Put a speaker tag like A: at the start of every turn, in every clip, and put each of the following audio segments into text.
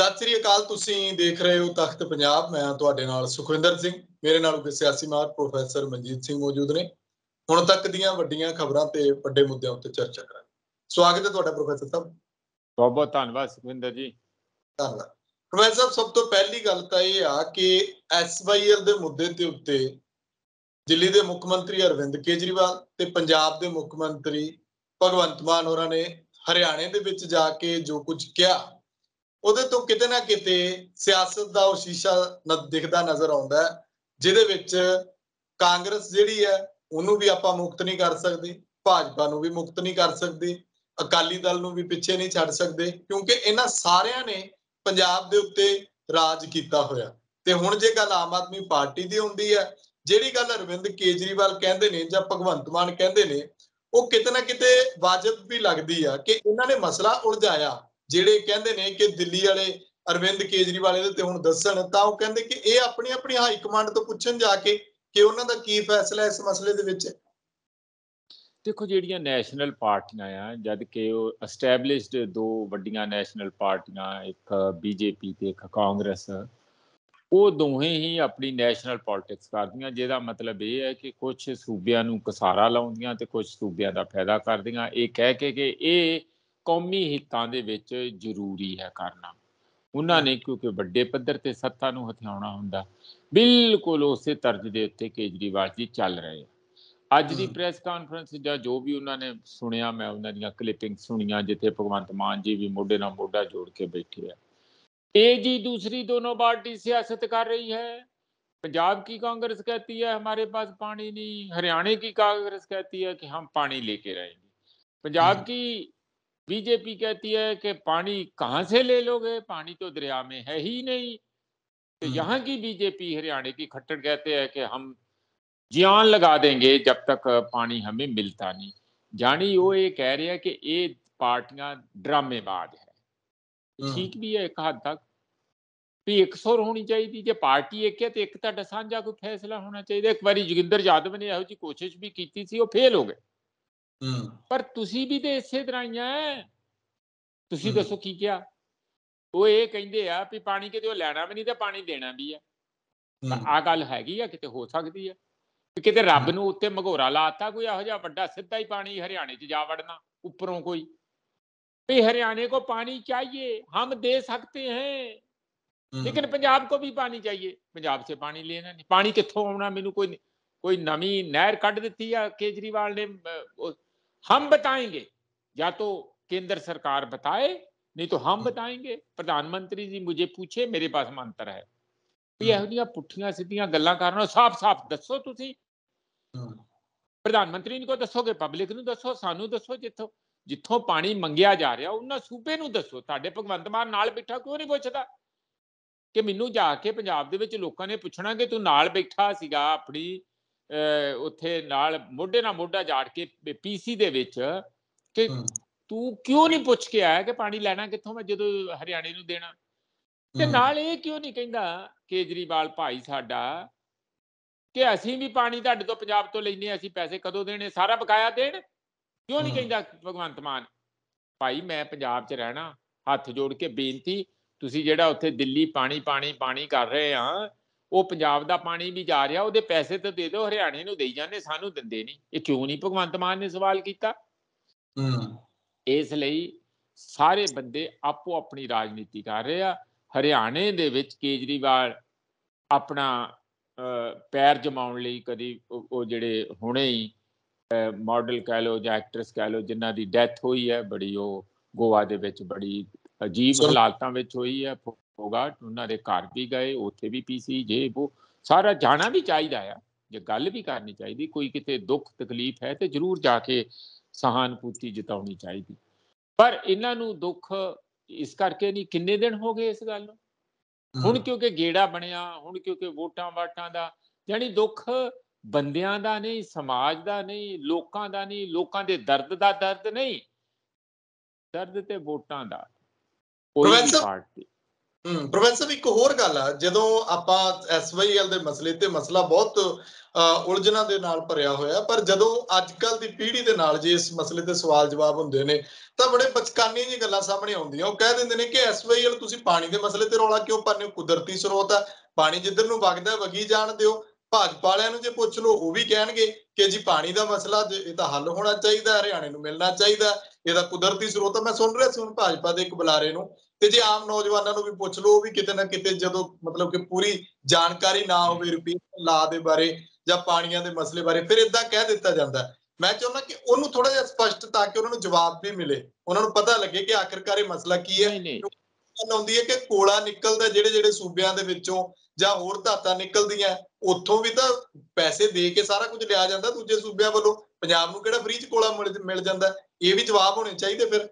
A: ਸਤਿ ਸ੍ਰੀ ਅਕਾਲ ਤੁਸੀਂ ਦੇਖ ਰਹੇ ਹੋ ਤਖਤ ਪੰਜਾਬ ਮੈਂ ਤੁਹਾਡੇ ਨਾਲ ਸੁਖਵਿੰਦਰ ਸਿੰਘ ਮੇਰੇ ਨਾਲ ਉਹ ਸਿਆਸੀ ਮਾਹਰ ਪ੍ਰੋਫੈਸਰ ਮਨਜੀਤ ਸਿੰਘ ਮੌਜੂਦ ਨੇ ਹੁਣ ਤੱਕ ਦੀਆਂ ਵੱਡੀਆਂ ਖਬਰਾਂ ਤੇ ਵੱਡੇ ਮੁੱਦਿਆਂ ਉੱਤੇ ਚਰਚਾ ਕਰਾਂਗੇ ਸਵਾਗਤ ਹੈ ਤੁਹਾਡਾ ਪ੍ਰੋਫੈਸਰ ਸਾਹਿਬ ਬਹੁਤ ਬਹੁਤ ਧੰਨਵਾਦ ਸੁਖਵਿੰਦਰ ਜੀ ਧੰਨਵਾਦ ਪ੍ਰੋਫੈਸਰ ਸਾਹਿਬ ਸਭ ਤੋਂ ਪਹਿਲੀ ਗੱਲ ਤਾਂ ਇਹ ਆ ਕਿ ਐਸਵਾਈਐਲ ਦੇ ਮੁੱਦੇ ਤੇ ਉੱਤੇ ਦਿੱਲੀ ਦੇ ਮੁੱਖ ਮੰਤਰੀ ਅਰਵਿੰਦ ਕੇਜਰੀਵਾਲ ਤੇ ਪੰਜਾਬ ਦੇ ਮੁੱਖ ਮੰਤਰੀ ਭਗਵੰਤ ਮਾਨ ਹੋਰਾਂ ਨੇ ਹਰਿਆਣੇ ਦੇ ਵਿੱਚ ਜਾ ਕੇ ਜੋ ਕੁਝ ਕਿਹਾ ਉਹਦੇ ਤੋਂ ਕਿਤੇ ਨਾ ਕਿਤੇ ਸਿਆਸਤ ਦਾ ਉਹ ਸ਼ੀਸ਼ਾ ਦਿਖਦਾ ਨਜ਼ਰ ਆਉਂਦਾ ਜਿਹਦੇ ਵਿੱਚ ਕਾਂਗਰਸ ਜਿਹੜੀ ਹੈ ਉਹਨੂੰ ਵੀ ਆਪਾਂ ਮੁਕਤ ਨਹੀਂ ਕਰ ਸਕਦੇ ਭਾਜਪਾ ਨੂੰ ਵੀ ਮੁਕਤ ਨਹੀਂ ਕਰ ਸਕਦੇ ਅਕਾਲੀ ਦਲ ਨੂੰ ਵੀ ਪਿੱਛੇ ਨਹੀਂ ਛੱਡ ਸਕਦੇ ਕਿਉਂਕਿ ਇਹਨਾਂ ਸਾਰਿਆਂ ਨੇ ਪੰਜਾਬ ਦੇ ਉੱਤੇ ਰਾਜ ਕੀਤਾ ਹੋਇਆ ਤੇ ਹੁਣ ਜੇ ਗੱਲ ਆਮ ਆਦਮੀ ਪਾਰਟੀ ਦੀ ਹੁੰਦੀ ਹੈ ਜਿਹੜੀ ਗੱਲ ਅਰਵਿੰਦ ਕੇਜਰੀਵਾਲ ਕਹਿੰਦੇ ਨੇ ਜਾਂ ਭਗਵੰਤ ਮਾਨ ਕਹਿੰਦੇ ਨੇ ਉਹ ਕਿਤੇ ਨਾ ਕਿਤੇ ਵਾਜਬ ਵੀ ਲੱਗਦੀ ਆ ਕਿ ਇਹਨਾਂ ਨੇ ਮਸਲਾ ਉਲਝਾਇਆ ਜਿਹੜੇ ਕਹਿੰਦੇ ਨੇ ਕਿ ਦਿੱਲੀ ਵਾਲੇ ਅਰਵਿੰਦ ਕੇਜਰੀਵਾਲ ਇਹਦੇ ਤੇ ਹੁਣ ਦੱਸਣ ਤਾਂ ਉਹ ਕਹਿੰਦੇ ਕਿ ਇਹ ਆਪਣੀ ਆਪਣੀ ਹਾਈ ਕਮਾਂਡ ਤੋਂ ਪੁੱਛਣ ਜਾ ਕੇ ਕਿ ਉਹਨਾਂ ਦਾ ਕੀ ਫੈਸਲਾ ਇਸ ਮਸਲੇ ਦੇ ਵਿੱਚ
B: ਦੇਖੋ ਜਿਹੜੀਆਂ ਨੈਸ਼ਨਲ ਪਾਰਟੀਆਂ ਆ ਜਦ ਕਿ ਉਹ ਐਸਟੈਬਲਿਸ਼ਡ ਦੋ ਵੱਡੀਆਂ ਨੈਸ਼ਨਲ ਪਾਰਟੀਆਂ ਇੱਕ ਬੀਜੇਪੀ ਤੇ ਇੱਕ ਕਾਂਗਰਸ ਉਹ ਦੋਹੇ ਹੀ ਆਪਣੀ ਨੈਸ਼ਨਲ ਪੋਲਿਟਿਕਸ ਕਰਦੀਆਂ ਜਿਹਦਾ ਮਤਲਬ ਇਹ ਹੈ ਕਿ ਕੁਝ ਸੂਬਿਆਂ ਨੂੰ ਕਸਾਰਾ ਲਾਉਂਦੀਆਂ ਤੇ ਕੁਝ ਸੂਬਿਆਂ ਦਾ ਫਾਇਦਾ ਕਰਦੀਆਂ ਇਹ ਕਹਿ ਕੇ ਕਿ ਇਹ ਕੌਮੀ ਹਿੱਤਾਂ ਦੇ ਵਿੱਚ ਜ਼ਰੂਰੀ ਹੈ ਕਰਨਾ ਉਹਨਾਂ ਨੇ ਕਿਉਂਕਿ ਵੱਡੇ ਪੱਧਰ ਤੇ ਸੱਤਾ ਨੂੰ ਹਥਿਆਉਣਾ ਹੁੰਦਾ ਬਿਲਕੁਲ ਉਸੇ ਤਰਜ਼ ਦੇ ਉੱਤੇ ਕੇਜਰੀਵਾਲ ਜੀ ਚੱਲ ਰਹੇ ਅੱਜ ਦੀ ਪ੍ਰੈਸ ਕਾਨਫਰੰਸ ਜਾਂ ਜੋ ਵੀ ਉਹਨਾਂ ਨੇ ਸੁਣਿਆ ਮੈਂ ਉਹਨਾਂ ਦੀਆਂ ਕਲਿੱਪਿੰਗ ਸੁਣੀਆਂ ਜਿੱਥੇ ਭਗਵੰਤ ਮਾਨ ਜੀ ਵੀ ਮੋਢੇ ਨਾਲ ਮੋਢਾ ਜੋੜ ਕੇ ਬੈਠੇ ਆ ਇਹ ਜੀ ਦੂਸਰੀ ਦੋਨੋਂ ਪਾਰਟੀ ਸਿਆਸਤ ਕਰ ਰਹੀ ਹੈ ਪੰਜਾਬ ਕੀ ਕਾਂਗਰਸ ਕਹਤੀ ਹੈ ਹਮਾਰੇ ਪਾਸ ਪਾਣੀ ਨਹੀਂ ਹਰਿਆਣੇ ਕੀ ਕਾਂਗਰਸ ਕਹਤੀ ਹੈ ਕਿ ਹਮ ਪਾਣੀ ਲੈ ਕੇ रहेंगे ਪੰਜਾਬ ਕੀ बीजेपी कहती है कि पानी कहाँ से ले लोगे पानी तो दरिया में है ही नहीं तो हम्म। यहाँ की बीजेपी हरियाणा की खट्टर कहते हैं कि हम जान लगा देंगे जब तक पानी हमें मिलता नहीं जानी वो हम्म। ये कह रहे हैं कि ये पार्टियां ड्रामेबाज है हम्म। ठीक भी है एक हद तक भी तो एक सुर होनी चाहिए जो पार्टी एक है तो एक तो ਸਾਂਝਾ कोई फैसला होना चाहिए एक बार ਜੋਗਿੰਦਰ यादव ने यह कोशिश भी की फेल हो गए ਪਰ ਤੁਸੀਂ ਵੀ ਤੇ ਇਸੇ ਤਰ੍ਹਾਂ ਹੀ ਆ ਤੁਸੀਂ ਦੱਸੋ ਕੀ ਕਿਹਾ ਉਹ ਇਹ ਕਹਿੰਦੇ ਆ ਵੀ ਪਾਣੀ ਕਿਤੇ ਉਹ ਲੈਣਾ ਵੀ ਨਹੀਂ ਤੇ ਪਾਣੀ ਦੇਣਾ ਵੀ ਆ ਆ ਗੱਲ ਹੈਗੀ ਆ ਕਿਤੇ ਹੋ ਸਕਦੀ ਆ ਕਿਤੇ ਰੱਬ ਨੂੰ ਉੱਤੇ ਮਘੋਰਾ ਲਾਤਾ ਕੋਈ ਇਹੋ ਜਿਹਾ ਵੱਡਾ ਸਿੱਧਾ ਹੀ ਪਾਣੀ ਹਰਿਆਣੇ 'ਚ ਜਾ ਵੜਨਾ ਉੱਪਰੋਂ ਕੋਈ ਵੀ ਹਰਿਆਣੇ ਕੋ ਪਾਣੀ ਚਾਹੀਏ ਹਮ ਦੇ ਸਕਤੇ ਹੈ ਲੇਕਿਨ ਪੰਜਾਬ ਕੋ ਵੀ ਪਾਣੀ ਚਾਹੀਏ ਪੰਜਾਬ ਸੇ ਪਾਣੀ ਲੈਣਾ ਨਹੀਂ ਪਾਣੀ ਕਿੱਥੋਂ ਆਉਣਾ ਮੈਨੂੰ ਕੋਈ ਕੋਈ ਨਵੀਂ ਨਹਿਰ ਕੱਢ ਦਿੱਤੀ ਆ ਕੇਜਰੀਵਾਲ ਨੇ हम बताएंगे या तो केंद्र सरकार बताए नहीं तो हम बताएंगे ਪ੍ਰਧਾਨਮੰਤਰੀ ਜੀ ਮੁਝੇ ਪੁੱਛੇ ਮੇਰੇ ਪਾਸ ਮੰਤਰ ਹੈ ਵੀ ਇਹੋ ਜਿਹੀਆਂ ਪੁੱਠੀਆਂ ਸਿੱਧੀਆਂ ਗੱਲਾਂ ਕਰਨਾ ਸਾਫ਼-ਸਾਫ਼ ਦੱਸੋ ਤੁਸੀਂ ਪ੍ਰਧਾਨ ਮੰਤਰੀ ਨੂੰ ਕੋ ਦੱਸੋਗੇ ਪਬਲਿਕ ਨੂੰ ਦੱਸੋ ਸਾਨੂੰ ਦੱਸੋ ਜਿੱਥੋਂ ਜਿੱਥੋਂ ਪਾਣੀ ਮੰਗਿਆ ਜਾ ਰਿਹਾ ਉਹਨਾਂ ਸੂਬੇ ਨੂੰ ਦੱਸੋ ਤੁਹਾਡੇ ਭਗਵੰਤ ਮਾਨ ਨਾਲ ਬੈਠਾ ਕਿਉਂ ਨਹੀਂ ਪੁੱਛਦਾ ਕਿ ਮੈਨੂੰ ਜਾ ਕੇ ਪੰਜਾਬ ਦੇ ਵਿੱਚ ਲੋਕਾਂ ਨੇ ਪੁੱਛਣਾ ਕਿ ਤੂੰ ਨਾਲ ਬੈਠਾ ਸੀਗਾ ਆਪਣੀ ਉੱਥੇ ਨਾਲ ਮੋਢੇ ਨਾਲ ਮੋਢਾ ਜਾੜ ਕੇ ਪੀਸੀ ਦੇ ਵਿੱਚ ਕਿ ਤੂੰ ਕਿਉਂ ਨਹੀਂ ਪੁੱਛ ਕੇ ਆਇਆ ਕਿ ਪਾਣੀ ਲੈਣਾ ਕਿੱਥੋਂ ਮੈਂ ਜਦੋਂ ਹਰਿਆਣੇ ਨੂੰ ਦੇਣਾ ਤੇ ਨਾਲ ਇਹ ਕਿਉਂ ਨਹੀਂ ਕਹਿੰਦਾ ਕੇਜਰੀਵਾਲ ਭਾਈ ਸਾਡਾ ਕਿ ਅਸੀਂ ਵੀ ਪਾਣੀ ਤੁਹਾਡੇ ਤੋਂ ਪੰਜਾਬ ਤੋਂ ਲੈਨੇ ਅਸੀਂ ਪੈਸੇ ਕਦੋਂ ਦੇਣੇ ਸਾਰਾ ਬਕਾਇਆ ਦੇਣ ਕਿਉਂ ਨਹੀਂ ਕਹਿੰਦਾ ਭਗਵੰਤ ਮਾਨ ਭਾਈ ਮੈਂ ਪੰਜਾਬ 'ਚ ਰਹਿਣਾ ਹੱਥ ਜੋੜ ਕੇ ਬੇਨਤੀ ਤੁਸੀਂ ਜਿਹੜਾ ਉੱਥੇ ਦਿੱਲੀ ਪਾਣੀ ਪਾਣੀ ਪਾਣੀ ਕਰ ਰਹੇ ਆ ਉਹ ਪੰਜਾਬ ਦਾ ਪਾਣੀ ਵੀ ਜਾ ਰਿਹਾ ਉਹਦੇ ਪੈਸੇ ਤਾਂ ਦੇ ਦਿਓ ਹਰਿਆਣੇ ਨੂੰ ਦੇਈ ਜਾਂਦੇ ਸਾਨੂੰ ਦਿੰਦੇ ਨਹੀਂ ਇਹ ਕਿਉਂ ਨਹੀਂ ਭਗਵੰਤ ਮਾਨ ਨੇ ਸਵਾਲ ਕੀਤਾ ਹੂੰ ਇਸ ਲਈ ਸਾਰੇ ਬੰਦੇ ਆਪੋ ਆਪਣੀ ਰਾਜਨੀਤੀ ਕਰ ਰਹੇ ਆ ਹਰਿਆਣੇ ਦੇ ਵਿੱਚ ਕੇਜਰੀਵਾਲ ਆਪਣਾ ਪੈਰ ਜਮਾਉਣ ਲਈ ਕਦੀ ਉਹ ਜਿਹੜੇ ਹੁਣੇ ਹੀ ਮਾਡਲ ਕਹਿ ਲੋ ਜਾਂ ਐਕਟਰਸ ਕਹਿ ਲੋ ਜਿਨ੍ਹਾਂ ਦੀ ਡੈਥ ਹੋਈ ਹੈ ਬੜੀ ਉਹ ਗੋਆ ਦੇ ਵਿੱਚ ਬੜੀ ਅਜੀਬ ਹਾਲਾਤਾਂ ਵਿੱਚ ਹੋਈ ਹੈ ਹੋਗਾ ਉਹਨਾਂ ਦੇ ਘਰ ਵੀ ਗਏ ਉੱਥੇ ਵੀ ਪੀਸੀ ਜੇ ਉਹ ਸਾਰਾ ਜਾਣਾ ਵੀ ਚਾਹੀਦਾ ਆ ਜੇ ਗੱਲ ਵੀ ਕਰਨੀ ਚਾਹੀਦੀ ਕੋਈ ਕਿਤੇ ਦੁੱਖ ਤਕਲੀਫ ਹੈ ਤੇ ਜ਼ਰੂਰ ਜਾ ਕੇ ਸਹਾਨਪੂਤੀ ਜਿਤਾਉਣੀ ਚਾਹੀਦੀ ਪਰ ਇਹਨਾਂ ਨੂੰ ਦੁੱਖ ਇਸ ਕਰਕੇ ਨਹੀਂ ਕਿੰਨੇ ਦਿਨ ਹੋ ਗਏ ਇਸ ਗੱਲ ਨੂੰ ਹੁਣ ਕਿਉਂਕਿ ਢੇੜਾ ਬਣਿਆ ਹੁਣ ਕਿਉਂਕਿ ਵੋਟਾਂ ਵਾਟਾਂ ਦਾ ਯਾਨੀ ਦੁੱਖ ਬੰਦਿਆਂ ਦਾ ਨਹੀਂ ਸਮਾਜ ਦਾ ਨਹੀਂ ਲੋਕਾਂ ਦਾ ਨਹੀਂ ਲੋਕਾਂ ਦੇ ਦਰਦ ਦਾ ਦਰਦ ਨਹੀਂ ਦਰਦ ਤੇ ਵੋਟਾਂ ਦਾ ਕੋਈ ਵੀ
A: ਪਾਰਟੀ ਹਮ ਪ੍ਰੋਫੈਸਰ ਇੱਕ ਹੋਰ ਗੱਲ ਆ ਜਦੋਂ ਆਪਾਂ ਐਸਵਾਈਐਲ ਦੇ ਮਸਲੇ ਤੇ ਮਸਲਾ ਬਹੁਤ ਉਲਝਣਾ ਦੇ ਨਾਲ ਭਰਿਆ ਹੋਇਆ ਪਰ ਜਦੋਂ ਅੱਜ ਕੱਲ ਦੀ ਪੀੜ੍ਹੀ ਦੇ ਨਾਲ ਜੇ ਇਸ ਮਸਲੇ ਤੇ ਸਵਾਲ ਜਵਾਬ ਹੁੰਦੇ ਨੇ ਤਾਂ ਬੜੇ ਬਚਕਾਨੀ ਜੀ ਗੱਲਾਂ ਸਾਹਮਣੇ ਆਉਂਦੀਆਂ ਉਹ ਕਹਿ ਦਿੰਦੇ ਨੇ ਕਿ ਐਸਵਾਈਐਲ ਤੁਸੀਂ ਪਾਣੀ ਦੇ ਮਸਲੇ ਤੇ ਰੌਲਾ ਕਿਉਂ ਪਾਉਂਦੇ ਹੋ ਕੁਦਰਤੀ ਸਰੋਤ ਆ ਪਾਣੀ ਜਿੱਧਰ ਨੂੰ ਵਗਦਾ ਵਗੀ ਜਾਣ ਦਿਓ ਭਾਜਪਾ ਵਾਲਿਆਂ ਨੂੰ ਜੇ ਪੁੱਛ ਲਓ ਉਹ ਵੀ ਕਹਿਣਗੇ ਕਿ ਜੀ ਪਾਣੀ ਦਾ ਮਸਲਾ ਇਹ ਤਾਂ ਹੱਲ ਹੋਣਾ ਚਾਹੀਦਾ ਹਰਿਆਣੇ ਨੂੰ ਮਿਲਣਾ ਚਾਹੀਦਾ ਇਹਦਾ ਕੁਦਰਤੀ ਸਰੋਤ ਮੈਂ ਸੁਣ ਰਿਹਾ ਸੀ ਹੁਣ ਭਾਜਪਾ ਦੇ ਇੱਕ ਬੁਲਾਰੇ ਨੂੰ ਤੇ ਜੇ ਆਮ ਨੌਜਵਾਨਾਂ ਨੂੰ ਵੀ ਪੁੱਛ ਲਓ ਉਹ ਵੀ ਕਿਤੇ ਨਾ ਕਿਤੇ ਜਦੋਂ ਮਤਲਬ ਕਿ ਪੂਰੀ ਜਾਣਕਾਰੀ ਨਾ ਹੋਵੇ ਰਿਪੀਟ ਲਾ ਦੇ ਬਾਰੇ ਜਾਂ ਪਾਣੀਆਂ ਦੇ ਮਸਲੇ ਬਾਰੇ ਫਿਰ ਇਦਾਂ ਕਹਿ ਦਿੱਤਾ ਜਾਂਦਾ ਮੈਂ ਚਾਹੁੰਦਾ ਕਿ ਉਹਨੂੰ ਥੋੜਾ ਜਿਹਾ ਸਪਸ਼ਟ ਤਾਂ ਕਿ ਉਹਨਾਂ ਨੂੰ ਜਵਾਬ ਵੀ ਮਿਲੇ ਉਹਨਾਂ ਨੂੰ ਪਤਾ ਲੱਗੇ ਕਿ ਆਖਰਕਾਰ ਇਹ ਮਸਲਾ ਕੀ ਹੈ ਆਉਂਦੀ ਹੈ ਕਿ ਕੋਲਾ ਨਿਕਲਦਾ ਜਿਹੜੇ ਜਿਹੜੇ ਸੂਬਿਆਂ ਦੇ ਵਿੱਚੋਂ ਜਾਂ ਹੋਰ ਧਾਤਾਂ ਨਿਕਲਦੀਆਂ ਉੱਥੋਂ ਵੀ ਤਾਂ ਪੈਸੇ ਦੇ ਕੇ ਸਾਰਾ ਕੁਝ ਲਿਆ ਜਾਂਦਾ ਦੂਜੇ ਸੂਬਿਆਂ ਵੱਲੋਂ ਪੰਜਾਬ ਨੂੰ ਕਿਹੜਾ ਫ੍ਰੀ ਚ ਕੋਲਾ ਮਿਲ ਜਾਂਦਾ ਇਹ ਵੀ ਜਵਾਬ ਹੋਣੇ ਚਾਹੀਦੇ ਫਿਰ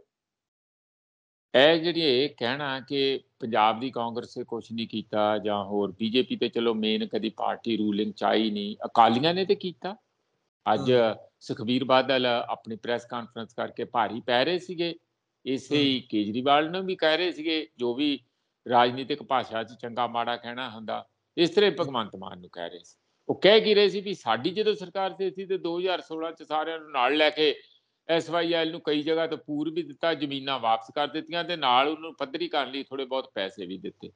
B: ਇਹ ਜਿਹੜੀ ਇਹ ਕਹਿਣਾ ਕਿ ਪੰਜਾਬ ਦੀ ਕਾਂਗਰਸ ਨੇ ਕੁਝ ਨਹੀਂ ਕੀਤਾ ਜਾਂ ਹੋਰ ਬੀਜੇਪੀ ਤੇ ਚਲੋ ਮੇਨ ਕਦੀ ਪਾਰਟੀ ਰੂਲਿੰਗ ਚਾਹੀ ਨਹੀਂ ਅਕਾਲੀਆਂ ਨੇ ਤੇ ਕੀਤਾ ਅੱਜ ਸੁਖਬੀਰ ਬਾਦਲ ਆਪਣੀ ਪ੍ਰੈਸ ਕਾਨਫਰੰਸ ਕਰਕੇ ਭਾਰੀ ਪੈ ਰਹੇ ਸੀਗੇ ਇਸੇ ਹੀ ਕੇਜਰੀਵਾਲ ਨੂੰ ਵੀ ਕਹਿ ਰਹੇ ਸੀਗੇ ਜੋ ਵੀ ਰਾਜਨੀਤਿਕ ਭਾਸ਼ਾ 'ਚ ਚੰਗਾ ਮਾੜਾ ਕਹਿਣਾ ਹੁੰਦਾ ਇਸ ਤਰ੍ਹਾਂ ਭਗਵੰਤ ਮਾਨ ਨੂੰ ਕਹਿ ਰਹੇ ਸੀ ਉਹ ਕਹਿ ਕੀ ਰਹੇ ਸੀ ਵੀ ਸਾਡੀ ਜਦੋਂ ਸਰਕਾਰ ਸੀ ਤੇ 2016 'ਚ ਸਾਰਿਆਂ ਨੂੰ ਨਾਲ ਲੈ ਕੇ ਐਸਵਾਈਐਲ ਨੂੰ ਕਈ ਜਗ੍ਹਾ ਤੇ ਪੂਰ ਵੀ ਦਿੱਤਾ ਜ਼ਮੀਨਾਂ ਵਾਪਸ ਕਰ ਦਿੱਤੀਆਂ ਤੇ ਨਾਲ ਉਹਨੂੰ ਪੱਧਰੀ ਕਰਨ ਲਈ ਥੋੜੇ ਬਹੁਤ ਪੈਸੇ ਵੀ ਦਿੱਤੇ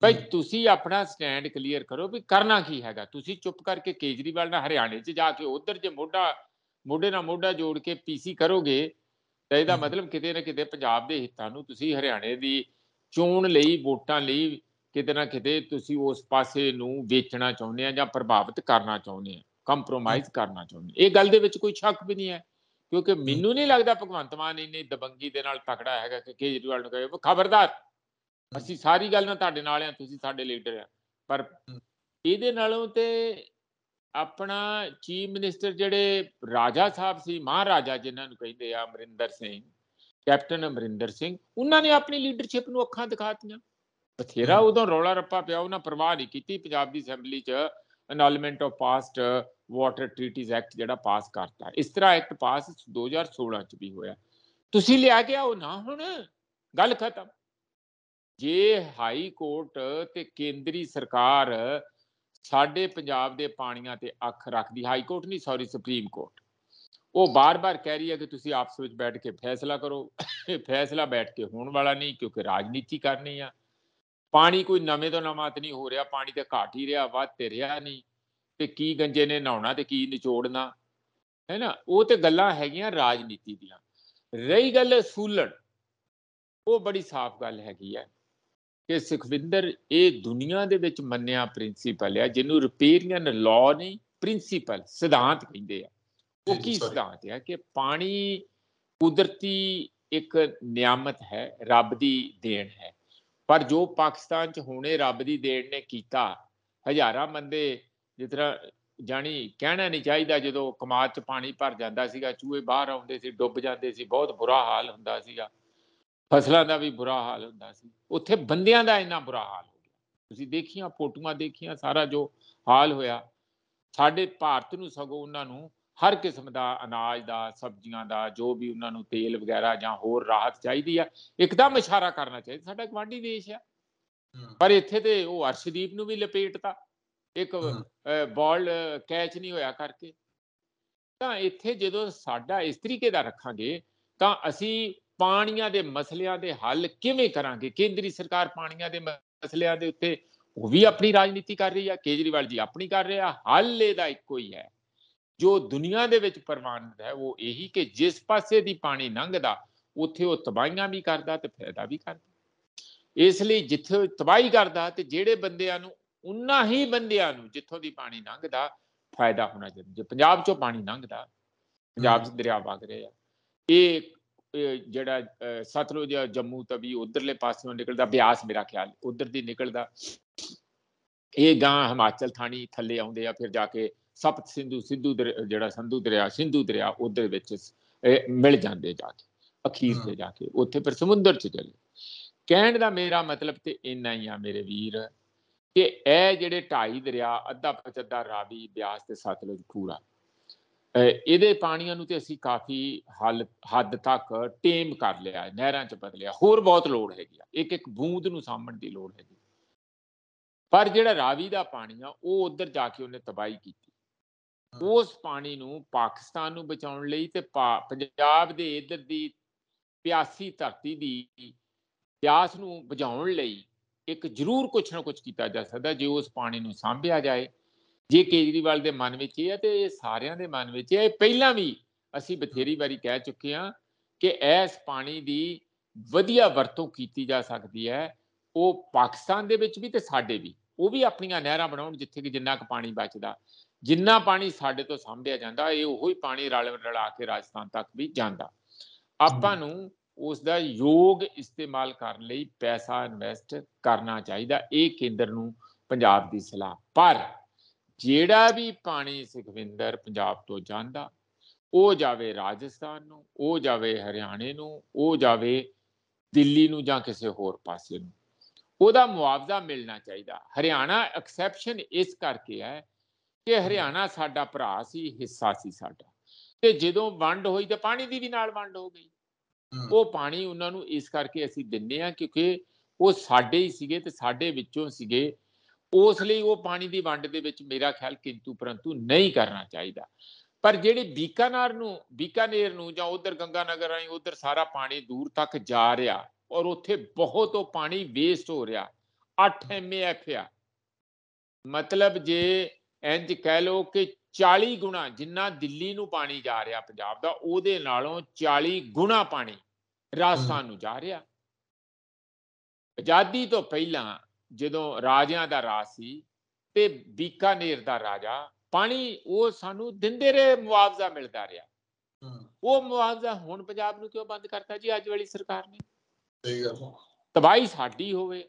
B: ਭਾਈ ਤੁਸੀਂ ਆਪਣਾ ਸਟੈਂਡ ਕਲੀਅਰ ਕਰੋ ਵੀ ਕਰਨਾ ਕੀ ਹੈਗਾ ਤੁਸੀਂ ਚੁੱਪ ਕਰਕੇ ਕੇਜਰੀਵਾਲ ਨਾਲ ਹਰਿਆਣੇ 'ਚ ਜਾ ਕੇ ਉਧਰ ਜੇ ਮੋਢਾ ਮੋਢੇ ਨਾਲ ਮੋਢਾ ਜੋੜ ਕੇ ਪੀਸੀ ਕਰੋਗੇ ਤਾਂ ਇਹਦਾ ਮਤਲਬ ਕਿਤੇ ਨਾ ਕਿਤੇ ਪੰਜਾਬ ਦੇ ਹਿੱਤਾਂ ਨੂੰ ਤੁਸੀਂ ਹਰਿਆਣੇ ਦੀ ਚੋਣ ਲਈ ਵੋਟਾਂ ਲਈ ਕਿਤੇ ਨਾ ਕਿਤੇ ਤੁਸੀਂ ਉਸ ਪਾਸੇ ਨੂੰ ਵੇਚਣਾ ਚਾਹੁੰਦੇ ਆ ਜਾਂ ਪ੍ਰਭਾਵਿਤ ਕਰਨਾ ਚਾਹੁੰਦੇ ਆ ਕੰਪਰੋਮਾਈਜ਼ ਕਰਨਾ ਚਾਹੁੰਦੇ ਇਹ ਗੱਲ ਦੇ ਵਿੱਚ ਕੋਈ ਸ਼ੱਕ ਵੀ ਨਹੀਂ ਹੈ ਕਿਉਂਕਿ ਮੈਨੂੰ ਨਹੀਂ ਲੱਗਦਾ ਭਗਵੰਤ ਮਾਨ ਇੰਨੇ ਦਬੰਗੀ ਦੇ ਨਾਲ ਤਕੜਾ ਹੈਗਾ ਕਿ ਕੇਜਰੀਵਾਲ ਨੂੰ ਕਹੇ ਖਬਰਦਾਰ ਅਸੀਂ ਸਾਰੀ ਗੱਲ ਨਾਲ ਤੁਹਾਡੇ ਨਾਲ ਆ ਤੁਸੀਂ ਸਾਡੇ ਲੀਡਰ ਆ ਪਰ ਇਹਦੇ ਨਾਲੋਂ ਤੇ ਆਪਣਾ ਚੀਫ ਮਿਨਿਸਟਰ ਜਿਹੜੇ ਰਾਜਾ ਸਾਹਿਬ ਸੀ ਮਹਾਰਾਜਾ ਜਿਨ੍ਹਾਂ ਨੂੰ ਕਹਿੰਦੇ ਆ ਅਮਰਿੰਦਰ ਸਿੰਘ ਕੈਪਟਨ ਅਮਰਿੰਦਰ ਸਿੰਘ ਉਹਨਾਂ ਨੇ ਆਪਣੀ ਲੀਡਰਸ਼ਿਪ ਨੂੰ ਅੱਖਾਂ ਦਿਖਾਤੀਆਂ ਬਥੇਰਾ ਉਦੋਂ ਰੌਲਾ ਰੱਪਾ ਪਿਆ ਉਹਨਾਂ ਪਰਵਾਹ ਨਹੀਂ ਕੀਤੀ ਪੰਜਾਬ ਦੀ ਅਸੈਂਬਲੀ 'ਚ annulment of past water treaties act ਜਿਹੜਾ ਪਾਸ ਕਰਤਾ ਇਸ ਤਰ੍ਹਾਂ ਐਕਟ ਪਾਸ 2016 ਚ ਵੀ ਹੋਇਆ ਤੁਸੀਂ ਲਿਆ ਕੇ ਆਓ ਨਾ ਹੁਣ ਗੱਲ ਖਤਮ ਜੇ ਹਾਈ ਕੋਰਟ ਤੇ ਕੇਂਦਰੀ ਸਰਕਾਰ ਸਾਡੇ ਪੰਜਾਬ ਦੇ ਪਾਣੀਆਂ ਤੇ ਅੱਖ ਰੱਖਦੀ ਹਾਈ ਕੋਰਟ ਨਹੀਂ ਸੌਰੀ ਸੁਪਰੀਮ ਕੋਰਟ ਉਹ ਬਾਰ-ਬਾਰ ਕਹਿ ਰਹੀ ਹੈ ਕਿ ਤੁਸੀਂ ਆਪਸ ਵਿੱਚ ਬੈਠ ਕੇ ਫੈਸਲਾ ਕਰੋ ਫੈਸਲਾ ਬੈਠ ਕੇ ਹੋਣ ਵਾਲਾ ਨਹੀਂ ਕਿਉਂਕਿ ਰਾਜਨੀਤੀ ਕਰਨੀ ਆ ਪਾਣੀ ਕੋਈ ਨਵੇਂ ਤੋਂ ਨਵਾਂ ਤੇ ਨਹੀਂ ਹੋ ਰਿਹਾ ਪਾਣੀ ਤੇ ਘਾਟ ਹੀ ਰਿਹਾ ਵੱਧ ਤੇ ਰਿਹਾ ਨਹੀਂ ਤੇ ਕੀ ਗੰਜੇ ਨੇ ਨਹਾਉਣਾ ਤੇ ਕੀ ਨਿਚੋੜਨਾ ਹੈ ਨਾ ਉਹ ਤੇ ਗੱਲਾਂ ਹੈਗੀਆਂ ਰਾਜਨੀਤੀ ਦੀਆਂ ਰਹੀ ਗੱਲ ਸੂਲਣ ਉਹ ਬੜੀ ਸਾਫ਼ ਗੱਲ ਹੈਗੀ ਹੈ ਕਿ ਸੁਖਵਿੰਦਰ ਇਹ ਦੁਨੀਆ ਦੇ ਵਿੱਚ ਮੰਨਿਆ ਪ੍ਰਿੰਸੀਪਲ ਹੈ ਜਿਹਨੂੰ ਰਿਪੇਰੀਅਨ ਲਾਅ ਨਹੀਂ ਪ੍ਰਿੰਸੀਪਲ ਸਿਧਾਂਤ ਕਹਿੰਦੇ ਆ ਉਹ ਕੀ ਸਿਧਾਂਤ ਹੈ ਕਿ ਪਾਣੀ ਕੁਦਰਤੀ ਇੱਕ ਨਿਆਮਤ ਹੈ ਰੱਬ ਦੀ ਦੇਣ ਹੈ ਪਰ ਜੋ ਪਾਕਿਸਤਾਨ 'ਚ ਹੁਣੇ ਰੱਬ ਦੀ ਦੇਣ ਨੇ ਕੀਤਾ ਹਜ਼ਾਰਾਂ ਬੰਦੇ ਜਿਸ ਤਰ੍ਹਾਂ ਜਾਣੀ ਕਹਿਣਾ ਨਹੀਂ ਚਾਹੀਦਾ ਜਦੋਂ ਕਮਾਦ 'ਚ ਪਾਣੀ ਭਰ ਜਾਂਦਾ ਸੀਗਾ ਚੂਹੇ ਬਾਹਰ ਆਉਂਦੇ ਸੀ ਡੁੱਬ ਜਾਂਦੇ ਸੀ ਬਹੁਤ ਬੁਰਾ ਹਾਲ ਹੁੰਦਾ ਸੀਗਾ ਫਸਲਾਂ ਦਾ ਵੀ ਬੁਰਾ ਹਾਲ ਹੁੰਦਾ ਸੀ ਉੱਥੇ ਬੰਦਿਆਂ ਦਾ ਇੰਨਾ ਬੁਰਾ ਹਾਲ ਹੋ ਗਿਆ ਤੁਸੀਂ ਦੇਖੀਆਂ ਫੋਟੋਆਂ ਦੇਖੀਆਂ ਸਾਰਾ ਜੋ ਹਾਲ ਹੋਇਆ ਸਾਡੇ ਭਾਰਤ ਨੂੰ ਸਗੋਂ ਉਹਨਾਂ ਨੂੰ ਹਰ ਕਿਸਮ ਦਾ ਅਨਾਜ ਦਾ ਸਬਜ਼ੀਆਂ ਦਾ ਜੋ ਵੀ ਉਹਨਾਂ ਨੂੰ ਤੇਲ ਵਗੈਰਾ ਜਾਂ ਹੋਰ ਰਾਹਤ ਚਾਹੀਦੀ ਆ ਇੱਕਦਮ ਇਸ਼ਾਰਾ ਕਰਨਾ ਚਾਹੀਦਾ ਸਾਡਾ ਗਵਾਂਢੀ ਦੇਸ਼ ਆ ਪਰ ਇੱਥੇ ਤੇ ਉਹ ਅਰਸ਼ਦੀਪ ਨੂੰ ਵੀ ਲਪੇਟਤਾ ਇੱਕ ਬਾਲ ਕੈਚ ਨਹੀਂ ਹੋਇਆ ਕਰਕੇ ਤਾਂ ਇੱਥੇ ਜਦੋਂ ਸਾਡਾ ਇਸ ਤਰੀਕੇ ਦਾ ਰੱਖਾਂਗੇ ਤਾਂ ਅਸੀਂ ਪਾਣੀਆਂ ਦੇ ਮਸਲਿਆਂ ਦੇ ਹੱਲ ਕਿਵੇਂ ਕਰਾਂਗੇ ਕੇਂਦਰੀ ਸਰਕਾਰ ਪਾਣੀਆਂ ਦੇ ਮਸਲਿਆਂ ਦੇ ਉੱਤੇ ਉਹ ਵੀ ਆਪਣੀ ਰਾਜਨੀਤੀ ਕਰ ਰਹੀ ਆ ਕੇਜਰੀਵਾਲ ਜੀ ਆਪਣੀ ਕਰ ਰਿਹਾ ਹੱਲ ਇਹਦਾ ਇੱਕੋ ਹੀ ਹੈ ਜੋ ਦੁਨੀਆ ਦੇ ਵਿੱਚ ਪ੍ਰਮਾਣਿਤ ਹੈ ਉਹ ਇਹੀ ਕਿ ਜਿਸ ਪਾਸੇ ਦੀ ਪਾਣੀ ਲੰਘਦਾ ਉੱਥੇ ਉਹ ਤਬਾਹੀਆਂ ਵੀ ਕਰਦਾ ਤੇ ਫਾਇਦਾ ਵੀ ਕਰਦਾ ਇਸ ਲਈ ਜਿੱਥੇ ਤਬਾਹੀ ਕਰਦਾ ਤੇ ਜਿਹੜੇ ਬੰਦਿਆਂ ਨੂੰ ਉਨਾ ਹੀ ਬੰਦਿਆਂ ਨੂੰ ਜਿੱਥੋਂ ਦੀ ਪਾਣੀ ਲੰਘਦਾ ਫਾਇਦਾ ਹੋਣਾ ਚਾਹੀਦਾ ਜੇ ਪੰਜਾਬ ਚੋਂ ਪਾਣੀ ਲੰਘਦਾ ਪੰਜਾਬ ਦੇ ਦਰਿਆ ਵਗ ਰਹੇ ਆ ਇਹ ਜਿਹੜਾ ਸਤਲੁਜ ਜੰਮੂ ਤਵੀ ਉਧਰਲੇ ਪਾਸੇੋਂ ਨਿਕਲਦਾ ਬਿਆਸ ਮੇਰਾ ਖਿਆਲ ਉਧਰ ਦੀ ਨਿਕਲਦਾ ਇਹ ਗਾਂ ਹਿਮਾਚਲ ਥਾਣੀ ਥੱਲੇ ਆਉਂਦੇ ਆ ਫਿਰ ਜਾ ਕੇ ਸਪਤ ਸਿੰਧੂ ਸਿੱਧੂ ਜਿਹੜਾ ਸੰਧੂ ਦਰਿਆ ਸਿੰਧੂ ਦਰਿਆ ਉਧਰ ਵਿੱਚ ਮਿਲ ਜਾਂਦੇ ਜਾ ਕੇ ਅਖੀਰ ਤੇ ਜਾ ਕੇ ਉੱਥੇ ਫਿਰ ਸਮੁੰਦਰ 'ਚ ਚਲੇ ਕਹਿਣ ਦਾ ਮੇਰਾ ਮਤਲਬ ਤੇ ਇੰਨਾ ਹੀ ਆ ਮੇਰੇ ਵੀਰ ਕਿ ਇਹ ਜਿਹੜੇ ਢਾਈ ਦਰਿਆ ਅੱਧਾ ਪਚੱਦਾ ਰਾਵੀ ਬਿਆਸ ਤੇ ਸਤਲੁਜ ਪੂਰਾ ਇਹਦੇ ਪਾਣੀਆਂ ਨੂੰ ਤੇ ਅਸੀਂ ਕਾਫੀ ਹੱਦ ਤੱਕ ਟੇਮ ਕਰ ਲਿਆ ਨਹਿਰਾਂ ਚ ਬਦਲਿਆ ਹੋਰ ਬਹੁਤ ਲੋੜ ਹੈਗੀ ਆ ਇੱਕ ਇੱਕ ਬੂੰਦ ਨੂੰ ਸਾਂਭਣ ਦੀ ਲੋੜ ਹੈਗੀ ਪਰ ਜਿਹੜਾ ਰਾਵੀ ਦਾ ਪਾਣੀ ਆ ਉਹ ਉਧਰ ਜਾ ਕੇ ਉਹਨੇ ਤਬਾਹੀ ਕੀਤੀ ਉਸ ਪਾਣੀ ਨੂੰ ਪਾਕਿਸਤਾਨ ਨੂੰ ਬਚਾਉਣ ਲਈ ਤੇ ਪੰਜਾਬ ਦੇ ਇਧਰ ਦੀ ਪਿਆਸੀ ਧਰਤੀ ਦੀ ਪਿਆਸ ਨੂੰ ਬੁਝਾਉਣ ਲਈ ਇੱਕ ਜ਼ਰੂਰ ਕੁਛ ਨਾ ਕੁਛ ਕੀਤਾ ਜਾ ਸਕਦਾ ਜੇ ਉਸ ਪਾਣੀ ਨੂੰ ਸਾਂਭਿਆ ਜਾਏ ਜੇ ਕੇਜਰੀਵਾਲ ਦੇ ਮਨ ਵਿੱਚ ਇਹ ਹੈ ਤੇ ਇਹ ਸਾਰਿਆਂ ਦੇ ਮਨ ਵਿੱਚ ਇਹ ਪਹਿਲਾਂ ਵੀ ਅਸੀਂ ਬਥੇਰੀ ਵਾਰੀ ਕਹਿ ਚੁੱਕੇ ਹਾਂ ਕਿ ਇਸ ਪਾਣੀ ਦੀ ਵਧੀਆ ਵਰਤੋਂ ਕੀਤੀ ਜਾ ਸਕਦੀ ਹੈ ਉਹ ਪਾਕਿਸਤਾਨ ਦੇ ਵਿੱਚ ਵੀ ਤੇ ਸਾਡੇ ਵੀ ਉਹ ਵੀ ਆਪਣੀਆਂ ਨਹਿਰਾਂ ਬਣਾਉਣ ਜਿੱਥੇ ਕਿ ਜਿੰਨਾ ਕੁ ਪਾਣੀ ਬਚਦਾ ਜਿੰਨਾ ਪਾਣੀ ਸਾਡੇ ਤੋਂ ਸਾਂਭਿਆ ਜਾਂਦਾ ਇਹ ਉਹੀ ਪਾਣੀ ਰਲ ਰਲਾ ਕੇ ਰਾਜਸਥਾਨ ਤੱਕ ਵੀ ਜਾਂਦਾ ਆਪਾਂ ਨੂੰ ਉਸ ਦਾ ਯੋਗ ਇਸਤੇਮਾਲ ਕਰਨ ਲਈ ਪੈਸਾ ਇਨਵੈਸਟ ਕਰਨਾ ਚਾਹੀਦਾ ਇਹ ਕੇਂਦਰ ਨੂੰ ਪੰਜਾਬ ਦੀ ਸਲਾਹ ਪਰ ਜਿਹੜਾ ਵੀ ਪਾਣੀ ਸਿਖਵਿੰਦਰ ਪੰਜਾਬ ਤੋਂ ਜਾਂਦਾ ਉਹ ਜਾਵੇ ਰਾਜਸਥਾਨ ਨੂੰ ਉਹ ਜਾਵੇ ਹਰਿਆਣੇ ਨੂੰ ਉਹ ਜਾਵੇ ਦਿੱਲੀ ਨੂੰ ਜਾਂ ਕਿਸੇ ਹੋਰ ਪਾਸੇ ਨੂੰ ਉਹਦਾ ਮੁਆਵਜ਼ਾ ਮਿਲਣਾ ਚਾਹੀਦਾ ਹਰਿਆਣਾ ਐਕਸੈਪਸ਼ਨ ਇਸ ਕਰਕੇ ਹੈ
A: ਕਿ ਹਰਿਆਣਾ
B: ਸਾਡਾ ਭਰਾ ਸੀ ਹਿੱਸਾ ਸੀ ਸਾਡਾ ਤੇ ਜਦੋਂ ਵੰਡ ਹੋਈ ਤੇ ਪਾਣੀ ਦੀ ਵੀ ਨਾਲ ਵੰਡ ਹੋ ਗਈ ਉਹ ਪਾਣੀ ਉਹਨਾਂ ਨੂੰ ਇਸ ਕਰਕੇ ਅਸੀਂ ਦਿੰਨੇ ਆ ਕਿਉਂਕਿ ਉਹ ਸਾਡੇ ਹੀ ਸੀਗੇ ਤੇ ਸਾਡੇ ਵਿੱਚੋਂ ਸੀਗੇ ਉਸ ਲਈ ਉਹ ਪਾਣੀ ਦੀ ਵੰਡ ਦੇ ਵਿੱਚ ਮੇਰਾ ਖਿਆਲ ਕਿੰਤੂ ਪਰੰਤੂ ਨਹੀਂ ਕਰਨਾ ਚਾਹੀਦਾ ਪਰ ਜਿਹੜੇ ਬੀਕਾਨੇਰ ਨੂੰ ਬੀਕਾਨੇਰ ਨੂੰ ਜਾਂ ਉਧਰ ਗੰਗਾ ਨਗਰ ਆਈ ਉਧਰ ਸਾਰਾ ਪਾਣੀ ਦੂਰ ਤੱਕ ਜਾ ਰਿਹਾ ਔਰ ਉੱਥੇ ਬਹੁਤ ਉਹ ਪਾਣੀ ਵੇਸਟ ਹੋ ਰਿਹਾ 8 ਐਮਐਫ ਆ ਮਤਲਬ ਜੇ ਇੰਜ ਕਹਿ ਲੋ ਕਿ 40 ਗੁਣਾ ਜਿੰਨਾ ਦਿੱਲੀ ਨੂੰ ਪਾਣੀ ਜਾ ਰਿਹਾ ਪੰਜਾਬ ਦਾ ਉਹਦੇ ਨਾਲੋਂ 40 ਗੁਣਾ ਪਾਣੀ ਰਾਜਸਥਾਨ ਨੂੰ ਜਾ ਰਿਹਾ ਆਜ਼ਾਦੀ ਤੋਂ ਪਹਿਲਾਂ ਜਦੋਂ ਰਾਜਿਆਂ ਦਾ ਰਾਜ ਸੀ ਤੇ ਬੀਕਾਨੇਰ ਦਾ ਰਾਜਾ ਪਾਣੀ ਉਹ ਸਾਨੂੰ ਦਿੰਦੇ ਰਹੇ ਮੁਆਵਜ਼ਾ ਮਿਲਦਾ ਰਿਹਾ ਉਹ ਮੁਆਵਜ਼ਾ ਹੁਣ ਪੰਜਾਬ ਨੂੰ ਕਿਉਂ ਬੰਦ ਕਰਤਾ ਜੀ ਅੱਜ ਵਾਲੀ ਸਰਕਾਰ ਨੇ ਸਹੀ ਗੱਲ ਤਬਾਈ ਸਾਡੀ ਹੋਵੇ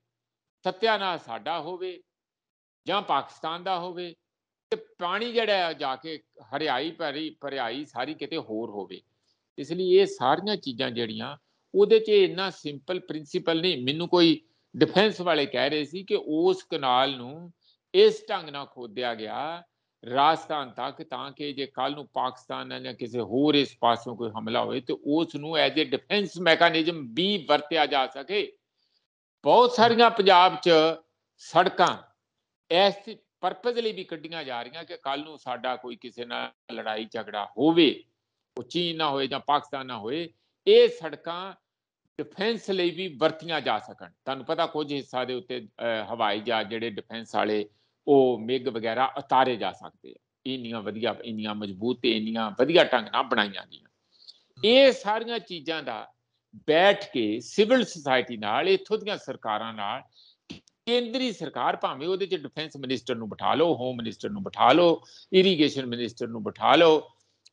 B: ਸਤਿਆਨਾ ਸਾਡਾ ਹੋਵੇ ਜਾਂ ਪਾਕਿਸਤਾਨ ਦਾ ਹੋਵੇ ਤੇ ਪਾਣੀ ਜਿਹੜਾ ਜਾ ਕੇ ਹਰਿਆਈ ਭਰੀ ਭਰਿਆਈ ਸਾਰੀ ਕਿਤੇ ਹੋਰ ਹੋਵੇ ਇਸ ਲਈ ਇਹ ਸਾਰੀਆਂ ਚੀਜ਼ਾਂ ਜਿਹੜੀਆਂ ਉਹਦੇ 'ਚ ਇੰਨਾ ਸਿੰਪਲ ਪ੍ਰਿੰਸੀਪਲ ਨਹੀਂ ਮੈਨੂੰ ਕੋਈ ਡਿਫੈਂਸ ਵਾਲੇ ਕਹਿ ਰਹੇ ਸੀ ਕਿ ਉਸ ਕਨਾਲ ਨੂੰ ਇਸ ਢੰਗ ਨਾਲ ਖੋਦਿਆ ਗਿਆ ਰਾਜਸਥਾਨ ਤੱਕ ਤਾਂ ਕਿ ਜੇ ਕੱਲ ਨੂੰ ਪਾਕਿਸਤਾਨ ਜਾਂ ਕਿਸੇ ਹੋਰ ਇਸ ਪਾਸੋਂ ਕੋਈ ਹਮਲਾ ਹੋਏ ਤੇ ਉਸ ਨੂੰ ਐਜ਼ ਅ ਡਿਫੈਂਸ ਮੈਕੈਨਿਜ਼ਮ ਵੀ ਵਰਤਿਆ ਜਾ ਸਕੇ ਬਹੁਤ ਸਾਰੀਆਂ ਪੰਜਾਬ 'ਚ ਸੜਕਾਂ ਇਸ ਪਰਪਸ ਲਈ ਵੀ ਕੱਢੀਆਂ ਜਾ ਰਹੀਆਂ ਕਿ ਕੱਲ ਨੂੰ ਸਾਡਾ ਕੋਈ ਕਿਸੇ ਨਾਲ ਲੜਾਈ ਝਗੜਾ ਹੋਵੇ ਉਹ ਚੀਨ ਨਾ ਹੋਵੇ ਜਾਂ ਪਾਕਿਸਤਾਨ ਨਾ ਹੋਵੇ ਇਹ ਸੜਕਾਂ ਡਿਫੈਂਸ ਲਈ ਵੀ ਵਰਤੀਆਂ ਜਾ ਸਕਣ ਤੁਹਾਨੂੰ ਪਤਾ ਕੁਝ ਹਿੱਸਾ ਦੇ ਉੱਤੇ ਹਵਾਈ ਜਹਾਜ਼ ਜਿਹੜੇ ਡਿਫੈਂਸ ਵਾਲੇ ਉਹ ਮਿਗ ਵਗੈਰਾ ਉਤਾਰੇ ਜਾ ਸਕਦੇ ਆ ਇੰਨੀਆਂ ਵਧੀਆ ਇੰਨੀਆਂ ਮਜ਼ਬੂਤ ਤੇ ਇੰਨੀਆਂ ਵਧੀਆ ਟੰਗ ਨਾਲ ਬਣਾਈਆਂ ਗਈਆਂ ਇਹ ਸਾਰੀਆਂ ਚੀਜ਼ਾਂ ਦਾ ਬੈਠ ਕੇ ਸਿਵਲ ਸੁਸਾਇਟੀ ਨਾਲ ਇਥੋਂ ਦੀਆਂ ਸਰਕਾਰਾਂ ਨਾਲ ਕੇਂਦਰੀ ਸਰਕਾਰ ਭਾਵੇਂ ਉਹਦੇ 'ਚ ਡਿਫੈਂਸ ਮਿਨਿਸਟਰ ਨੂੰ ਬਿਠਾ ਲਓ ਹੋਮ ਮਿਨਿਸਟਰ ਨੂੰ ਬਿਠਾ ਲਓ ਇਰੀਗੇਸ਼ਨ ਮਿਨਿਸਟਰ ਨੂੰ ਬਿਠਾ ਲਓ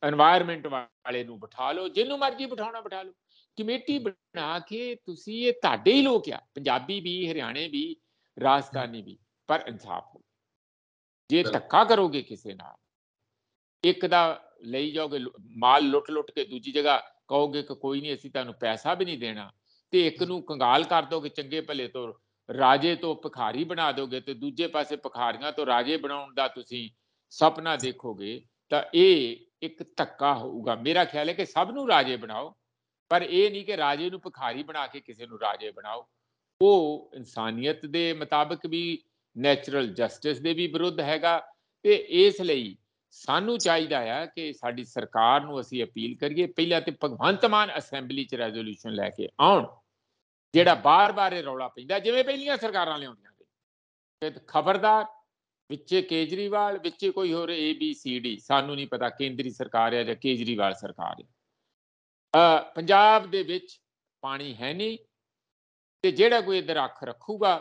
B: এনवायरमेंट ਵਾਲੇ ਨੂੰ ਬਿਠਾ ਲਓ ਜਿਹਨੂੰ ਮਰਜ਼ੀ ਬਿਠਾਉਣਾ ਬਿਠਾ ਲਓ ਕਮੇਟੀ ਬਣਾ ਕੇ ਤੁਸੀਂ ਇਹ ਤੁਹਾਡੇ ਹੀ ਲੋਕ ਆ ਪੰਜਾਬੀ ਵੀ ਹਰਿਆਣੇ ਵੀ ਰਾਜਸਥਾਨੀ ਵੀ ਪਰ ਇਨਸਾਫ ਹੋ ਜੇ ਧੱਕਾ ਕਰੋਗੇ ਕਿਸੇ ਨਾਲ ਇੱਕ ਦਾ ਲਈ ਜਾਓਗੇ ਮਾਲ ਲੁੱਟ-ਲੁੱਟ ਕੇ ਦੂਜੀ ਜਗ੍ਹਾ ਕਹੋਗੇ ਕਿ ਕੋਈ ਨਹੀਂ ਅਸੀਂ ਤੁਹਾਨੂੰ ਪੈਸਾ ਵੀ ਨਹੀਂ ਦੇਣਾ ਤੇ ਇੱਕ ਨੂੰ ਕੰਗਾਲ ਕਰ ਦੋਗੇ ਚੰਗੇ ਭਲੇ ਤੋਂ ਰਾਜੇ ਤੋਂ ਪਖਾਰੀ ਬਣਾ ਦੋਗੇ ਤੇ ਦੂਜੇ ਪਾਸੇ ਪਖਾਰੀਆਂ ਤੋਂ ਰਾਜੇ ਬਣਾਉਣ ਦਾ ਤੁਸੀਂ ਸੁਪਨਾ ਦੇਖੋਗੇ ਤਾਂ ਇਹ ਇੱਕ ਧੱਕਾ ਹੋਊਗਾ ਮੇਰਾ ਖਿਆਲ ਹੈ ਕਿ ਸਭ ਨੂੰ ਰਾਜੇ ਬਣਾਓ ਪਰ ਇਹ ਨਹੀਂ ਕਿ ਰਾਜੇ ਨੂੰ ਪਖਾਰੀ ਬਣਾ ਕੇ ਕਿਸੇ ਨੂੰ ਰਾਜੇ ਬਣਾਓ ਉਹ ਇਨਸਾਨੀਅਤ ਦੇ ਮੁਤਾਬਕ ਵੀ ਨੈਚੁਰਲ ਜਸਟਿਸ ਦੇ ਵੀ ਵਿਰੁੱਧ ਹੈਗਾ ਤੇ ਇਸ ਲਈ ਸਾਨੂੰ ਚਾਹੀਦਾ ਆ ਕਿ ਸਾਡੀ ਸਰਕਾਰ ਨੂੰ ਅਸੀਂ ਅਪੀਲ ਕਰੀਏ ਪਹਿਲਾਂ ਤੇ ਭਗਵੰਤ ਮਾਨ ਅਸੈਂਬਲੀ 'ਚ ਰੈਜ਼ੋਲੂਸ਼ਨ ਲੈ ਕੇ ਆਉਣ ਜਿਹੜਾ ਬਾਰ-ਬਾਰ ਇਹ ਰੌਲਾ ਪੈਂਦਾ ਜਿਵੇਂ ਪਹਿਲੀਆਂ ਸਰਕਾਰਾਂ ਲਿਆਉਂਦੀਆਂ ਨੇ ਖਬਰਦਾਰ ਵਿੱਚੇ ਕੇਜਰੀਵਾਲ ਵਿੱਚੇ ਕੋਈ ਹੋਰ ਏ ਬੀ ਸੀ ਡੀ ਸਾਨੂੰ ਨਹੀਂ ਪਤਾ ਕੇਂਦਰੀ ਸਰਕਾਰ ਹੈ ਜਾਂ ਕੇਜਰੀਵਾਲ ਸਰਕਾਰ ਹੈ ਪੰਜਾਬ ਦੇ ਵਿੱਚ ਪਾਣੀ ਹੈ ਨਹੀਂ ਤੇ ਜਿਹੜਾ ਕੋਈ ਇਧਰ ਅੱਖ ਰੱਖੂਗਾ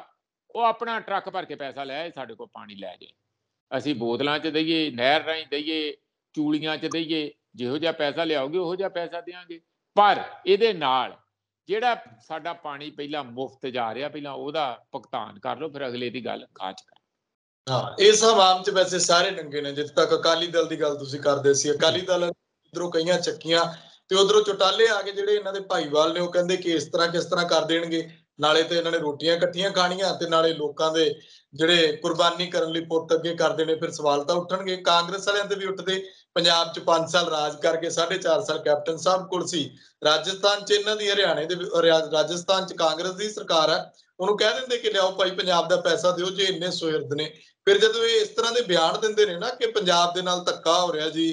B: ਉਹ ਆਪਣਾ ਟਰੱਕ ਭਰ ਕੇ ਪੈਸਾ ਲੈ ਸਾਡੇ ਕੋਲ ਪਾਣੀ ਲੈ ਜਾਏ ਅਸੀਂ ਬੋਤਲਾਂ 'ਚ ਦਈਏ ਨਹਿਰ ਰਾਈ ਦਈਏ ਚੂਲੀਆਂ 'ਚ ਦਈਏ ਜਿਹੋ ਜਿਹਾ ਪੈਸਾ ਲਿਆਓਗੇ ਉਹੋ ਜਿਹਾ ਪੈਸਾ ਦੇਾਂਗੇ ਪਰ ਇਹਦੇ ਨਾਲ ਜਿਹੜਾ ਸਾਡਾ ਪਾਣੀ ਪਹਿਲਾਂ ਮੁਫਤ ਜਾ ਰਿਹਾ
A: ਪਹਿਲਾਂ ਉਹਦਾ ਭੁਗਤਾਨ ਕਰ ਲਓ ਫਿਰ ਅਗਲੇ ਦੀ ਗੱਲ ਕਾਚ ਕਰ ਹਾਂ ਇਹ ਸਭ ਆਮ ਚ ਵੈਸੇ ਸਾਰੇ ਨੰਗੇ ਨੇ ਜਿੱਥੇ ਤੱਕ ਅਕਾਲੀ ਦਲ ਦੀ ਗੱਲ ਤੁਸੀਂ ਕਰਦੇ ਸੀ ਅਕਾਲੀ ਦਲ ਇਧਰੋਂ ਕਈਆਂ ਚੱਕੀਆਂ ਤੇ ਉਧਰੋਂ ਚਟਾਲੇ ਆ ਕੇ ਜਿਹੜੇ ਇਹਨਾਂ ਦੇ ਭਾਈਵਾਲ ਨੇ ਉਹ ਕਹਿੰਦੇ ਕਿ ਇਸ ਤਰ੍ਹਾਂ ਕਿਸ ਤਰ੍ਹਾਂ ਕਰ ਦੇਣਗੇ ਨਾਲੇ ਤੇ ਇਹਨਾਂ ਨੇ ਰੋਟੀਆਂ ਇਕੱਠੀਆਂ ਖਾਣੀਆਂ ਤੇ ਨਾਲੇ ਲੋਕਾਂ ਦੇ ਜਿਹੜੇ ਕੁਰਬਾਨੀ ਕਰਨ ਲਈ ਪੁੱਤ ਅੱਗੇ ਕਰ ਦੇਣੇ ਫਿਰ ਸਵਾਲ ਤਾਂ ਉੱਠਣਗੇ ਕਾਂਗਰਸ ਵਾਲਿਆਂ ਤੇ ਵੀ ਉੱਠਦੇ ਪੰਜਾਬ 'ਚ 5 ਸਾਲ ਰਾਜ ਕਰਕੇ 4.5 ਸਾਲ ਕੈਪਟਨ ਸਾਹਿਬ ਕੋਲ ਸੀ ਰਾਜਸਥਾਨ 'ਚ ਇਹਨਾਂ ਦੀ ਹਰਿਆਣੇ ਦੇ ਰਾਜਸਥਾਨ 'ਚ ਕਾਂਗਰਸ ਦੀ ਸਰਕਾਰ ਹੈ ਉਹਨੂੰ ਕਹਿ ਦਿੰਦੇ ਕਿ ਲਿਆਓ ਭਾਈ ਪੰਜਾਬ ਦਾ ਪੈਸਾ ਦਿਓ ਜੇ ਇੰਨੇ ਸੁਹਿਰਦ ਨੇ ਫਿਰ ਜਦੋਂ ਇਹ ਇਸ ਤਰ੍ਹਾਂ ਦੇ ਬਿਆਨ ਦਿੰਦੇ ਨੇ ਨਾ ਕਿ ਪੰਜਾਬ ਦੇ ਨਾਲ ਧੱਕਾ ਹੋ ਰਿਹਾ ਜੀ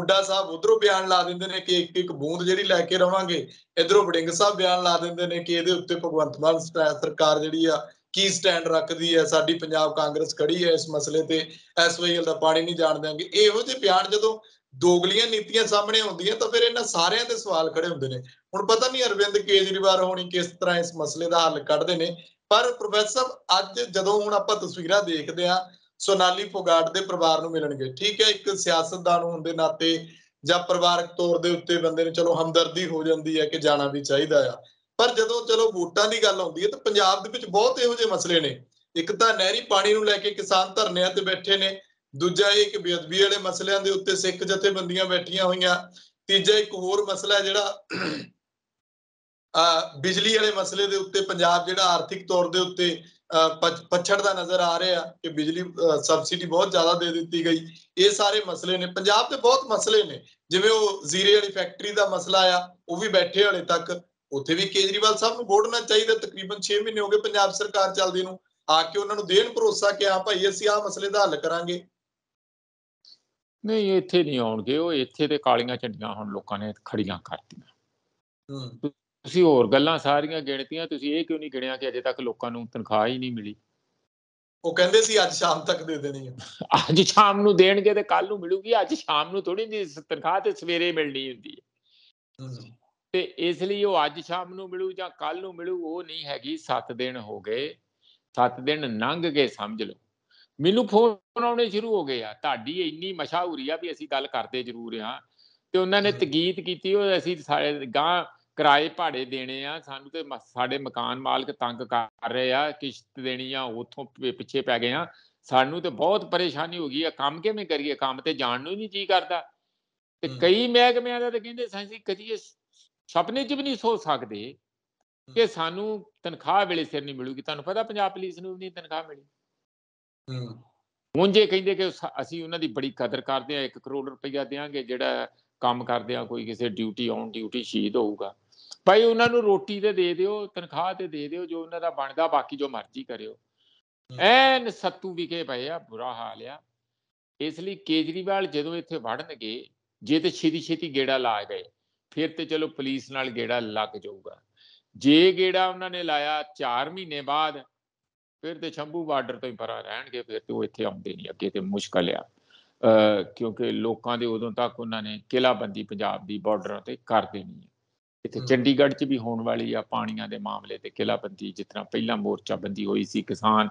A: ਉੱਡਾ ਸਾਹਿਬ ਉਧਰੋਂ ਬਿਆਨ ਲਾ ਦਿੰਦੇ ਨੇ ਕਿ ਇੱਕ ਇੱਕ ਬੂੰਦ ਜਿਹੜੀ ਲੈ ਕੇ ਰਵਾਂਗੇ ਇਧਰੋਂ ਵੜਿੰਗ ਸਾਹਿਬ ਬਿਆਨ ਲਾ ਦਿੰਦੇ ਨੇ ਕਿ ਇਹਦੇ ਉੱਤੇ ਭਗਵੰਤ ਮਾਨ ਸਰਕਾਰ ਜਿਹੜੀ ਆ ਕੀ ਸਟੈਂਡ ਰੱਖਦੀ ਹੈ ਸਾਡੀ ਪੰਜਾਬ ਕਾਂਗਰਸ ਖੜੀ ਹੈ ਇਸ ਮਸਲੇ ਤੇ ਐਸਵਾਈਐਲ ਦਾ ਪਾਣੀ ਨਹੀਂ ਜਾਣ ਦੇਾਂਗੇ ਇਹੋ ਜਿਹੇ ਬਿਆਨ ਜਦੋਂ ਦੋਗਲੀਆਂ ਨੀਤੀਆਂ ਸਾਹਮਣੇ ਆਉਂਦੀਆਂ ਤਾਂ ਫਿਰ ਇਹਨਾਂ ਸਾਰਿਆਂ ਦੇ ਸਵਾਲ ਖੜੇ ਹੁੰਦੇ ਨੇ ਹੁਣ ਪਤਾ ਨਹੀਂ ਅਰਵਿੰਦ ਕੇਜਰੀਵਾਲ ਹੋਣੀ ਕਿਸ ਤਰ੍ਹਾਂ ਇਸ ਮਸਲੇ ਦਾ ਹੱਲ ਕੱਢਦੇ ਨੇ ਪਰ ਪ੍ਰੋਫੈਸਰ ਅੱਜ ਜਦੋਂ ਹੁਣ ਆਪਾਂ ਤਸਵੀਰਾਂ ਦੇਖਦੇ ਆ ਸੋਨਾਲੀ ਫੋਗਾਟ ਦੇ ਪਰਿਵਾਰ ਨੂੰ ਮਿਲਣਗੇ ਠੀਕ ਹੈ ਇੱਕ ਸਿਆਸਤਦਾਨ ਹੋਣ ਦੇ ਨਾਤੇ ਜਾਂ ਪਰਿਵਾਰਕ ਤੌਰ ਦੇ ਉੱਤੇ ਬੰਦੇ ਨੂੰ ਚਲੋ ਹਮਦਰਦੀ ਹੋ ਜਾਂਦੀ ਹੈ ਕਿ ਜਾਣਾ ਵੀ ਚਾਹੀਦਾ ਆ ਪਰ ਜਦੋਂ ਚਲੋ ਵੋਟਾਂ ਦੀ ਗੱਲ ਆਉਂਦੀ ਹੈ ਤਾਂ ਪੰਜਾਬ ਦੇ ਵਿੱਚ ਬਹੁਤ ਇਹੋ ਜਿਹੇ ਮਸਲੇ ਨੇ ਇੱਕ ਤਾਂ ਨਹਿਰੀ ਪਾਣੀ ਨੂੰ ਲੈ ਕੇ ਕਿਸਾਨ ਧਰਨਿਆਂ ਤੇ ਬੈਠੇ ਨੇ ਦੂਜਾ ਇਹ ਕਿ ਬੇਅਦਬੀ ਵਾਲੇ ਮਸਲਿਆਂ ਦੇ ਉੱਤੇ ਸਿੱਖ ਜਥੇਬੰਦੀਆਂ ਬੈਠੀਆਂ ਹੋਈਆਂ ਤੀਜਾ ਇੱਕ ਹੋਰ ਮਸਲਾ ਜਿਹੜਾ ਆ ਬਿਜਲੀ ਵਾਲੇ ਮਸਲੇ ਦੇ ਉੱਤੇ ਪੰਜਾਬ ਜਿਹੜਾ ਆਰਥਿਕ ਤੌਰ ਦੇ ਉੱਤੇ ਪਛੜ ਦਾ ਨਜ਼ਰ ਆ ਰਿਹਾ ਕਿ ਬਿਜਲੀ ਸਬਸਿਡੀ ਬਹੁਤ ਜ਼ਿਆਦਾ ਦੇ ਦਿੱਤੀ ਗਈ ਇਹ ਸਾਰੇ ਮਸਲੇ ਨੇ ਪੰਜਾਬ ਤੇ ਬਹੁਤ ਮਸਲੇ ਨੇ ਜਿਵੇਂ ਉਹ ਜ਼ੀਰੇ ਵਾਲੀ ਫੈਕਟਰੀ ਦਾ ਮਸਲਾ ਆ ਉਹ ਵੀ ਬੈਠੇ ਹਲੇ ਤੱਕ ਉੱਥੇ ਵੀ ਕੇਜਰੀਵਾਲ ਸਾਹਿਬ ਨੂੰ ਵੋਟਣਾ ਚਾਹੀਦਾ ਤਕਰੀਬਨ 6 ਮਹੀਨੇ ਹੋ ਗਏ ਪੰਜਾਬ ਸਰਕਾਰ ਚੱਲਦੀ ਨੂੰ ਆ ਕੇ ਉਹਨਾਂ ਨੂੰ ਦੇਣ ਭਰੋਸਾ ਕਿ ਆ ਭਾਈ ਅਸੀਂ ਆ ਮਸਲੇ ਦਾ ਹੱਲ ਕਰਾਂਗੇ
B: ਨਹੀਂ ਇੱਥੇ ਨਹੀਂ ਆਉਣਗੇ ਉਹ ਇੱਥੇ ਤੇ ਕਾਲੀਆਂ ਝੰਡੀਆਂ ਹੁਣ ਲੋਕਾਂ ਨੇ ਖੜੀਆਂ ਕਰਤੀਆਂ ਤੁਸੀਂ ਹੋਰ ਗੱਲਾਂ ਸਾਰੀਆਂ ਗਿਣਤੀਆਂ ਤੁਸੀਂ ਇਹ ਕਿਉਂ ਨਹੀਂ ਗਿਣਿਆ ਕਿ ਅਜੇ ਤੱਕ ਲੋਕਾਂ ਨੂੰ ਤਨਖਾਹ ਹੀ ਨਹੀਂ ਮਿਲੀ ਉਹ ਕਹਿੰਦੇ ਸੀ ਅੱਜ ਸ਼ਾਮ ਤੱਕ ਦੇ ਦੇਣੀ ਹੈ ਅੱਜ ਸ਼ਾਮ ਨੂੰ ਦੇਣਗੇ ਤੇ ਕੱਲ ਨੂੰ ਮਿਲੂਗੀ ਅੱਜ ਸ਼ਾਮ ਨੂੰ ਥੋੜੀ ਜੀ ਤਨਖਾਹ ਤੇ ਸਵੇਰੇ ਮਿਲਣੀ ਹੁੰਦੀ ਹੈ ਤੇ ਇਸ ਲਈ ਉਹ ਅੱਜ ਸ਼ਾਮ ਨੂੰ ਮਿਲੂ ਜਾਂ ਕੱਲ ਨੂੰ ਮਿਲੂ ਉਹ ਨਹੀਂ ਹੈਗੀ 7 ਦਿਨ ਹੋ ਗਏ 7 ਦਿਨ ਲੰਘ ਗਏ ਸਮਝ ਲਓ ਮੈਨੂੰ ਫੋਨ ਆਉਣੇ ਸ਼ੁਰੂ ਹੋ ਗਏ ਆ ਤੁਹਾਡੀ ਇੰਨੀ ਮਸ਼ਹੂਰੀ ਆ ਵੀ ਅਸੀਂ ਗੱਲ ਕਰਦੇ ਜ਼ਰੂਰ ਆ ਤੇ ਉਹਨਾਂ ਨੇ ਤਗੀਤ ਕੀਤੀ ਉਹ ਅਸੀਂ ਸਾਰੇ ਗਾਂ ਕਿਰਾਏ ਭਾੜੇ ਦੇਣੇ ਆ ਸਾਨੂੰ ਤੇ ਸਾਡੇ ਮਕਾਨ ਮਾਲਕ ਤੰਗ ਕਰ ਰਹੇ ਆ ਕਿਸ਼ਤ ਦੇਣੀ ਆ ਉਥੋਂ ਪਿੱਛੇ ਪੈ ਗਏ ਆ ਸਾਨੂੰ ਤੇ ਬਹੁਤ ਪਰੇਸ਼ਾਨੀ ਹੋ ਗਈ ਆ ਕੰਮ ਕਿਵੇਂ ਕਰੀਏ ਕੰਮ ਤੇ ਜਾਣ ਨੂੰ ਨਹੀਂ ਜੀ ਕਰਦਾ ਤੇ ਕਈ ਮਹਿਕਮਿਆਂ ਦਾ ਤੇ ਕਹਿੰਦੇ ਸਾਂ ਜੀ ਕਦੀ ਇਹ ਸੁਪਨੇ 'ਚ ਵੀ ਨਹੀਂ ਸੋਚ ਸਕਦੇ ਕਿ ਸਾਨੂੰ ਤਨਖਾਹ ਵੇਲੇ ਸਿਰ ਨਹੀਂ ਮਿਲੂਗੀ ਤੁਹਾਨੂੰ ਪਤਾ ਪੰਜਾਬ ਪੁਲਿਸ ਨੂੰ ਨਹੀਂ ਤਨਖਾਹ ਮਿਲੀ ਹੂੰ ਜੇ ਕਹਿੰਦੇ ਕਿ ਅਸੀਂ ਉਹਨਾਂ ਦੀ ਬੜੀ ਕਦਰ ਕਰਦੇ ਆ 1 ਕਰੋੜ ਰੁਪਇਆ ਦੇਾਂਗੇ ਜਿਹੜਾ ਕੰਮ ਕਰਦੇ ਆ ਕੋਈ ਕਿਸੇ ਡਿਊਟੀ ਆਨ ਡਿਊਟੀ ਸ਼ਹੀਦ ਹੋਊਗਾ ਭਾਈ ਉਹਨਾਂ ਨੂੰ ਰੋਟੀ ਤੇ ਦੇ ਦਿਓ ਤਨਖਾਹ ਤੇ ਦੇ ਦਿਓ ਜੋ ਉਹਨਾਂ ਦਾ ਬਣਦਾ ਬਾਕੀ ਜੋ ਮਰਜ਼ੀ ਕਰਿਓ ਐਨ ਸੱਤੂ ਵਿਖੇ ਪਏ ਆ ਬੁਰਾ ਹਾਲ ਆ ਇਸ ਲਈ ਕੇਜਰੀਵਾਲ ਜਦੋਂ ਇੱਥੇ ਵੜਨਗੇ ਜੇ ਤੇ ਛੇਤੀ ਛੇਤੀ ਗੇੜਾ ਲਾ ਗਏ ਫਿਰ ਤੇ ਚਲੋ ਪੁਲਿਸ ਨਾਲ ਗੇੜਾ ਲੱਗ ਜਾਊਗਾ ਜੇ ਗੇੜਾ ਉਹਨਾਂ ਨੇ ਲਾਇਆ 4 ਮਹੀਨੇ ਬਾਅਦ ਫਿਰ ਤੇ ਸ਼ੰਭੂ ਬਾਰਡਰ ਤੋਂ ਹੀ ਪਰਾਂ ਰਹਿਣਗੇ ਫਿਰ ਤੇ ਉਹ ਇੱਥੇ ਆਉਂਦੇ ਨਹੀਂ ਅੱਗੇ ਤੇ ਮੁਸ਼ਕਲ ਆ ਕਿਉਂਕਿ ਲੋਕਾਂ ਦੇ ਉਦੋਂ ਤੱਕ ਉਹਨਾਂ ਨੇ ਕਿਲਾਬੰਦੀ ਪੰਜਾਬ ਦੀ ਬਾਰਡਰ ਤੇ ਕਰ ਦੇਣੀ ਹੈ ਇੱਥੇ ਚੰਡੀਗੜ੍ਹ 'ਚ ਵੀ ਹੋਣ ਵਾਲੀ ਆ ਪਾਣੀਆਂ ਦੇ ਮਾਮਲੇ ਤੇ ਕਿਲਾਬੰਦੀ ਜਿਸ ਤਰ੍ਹਾਂ ਪਹਿਲਾਂ ਬੰਦੀ ਹੋਈ ਸੀ ਕਿਸਾਨ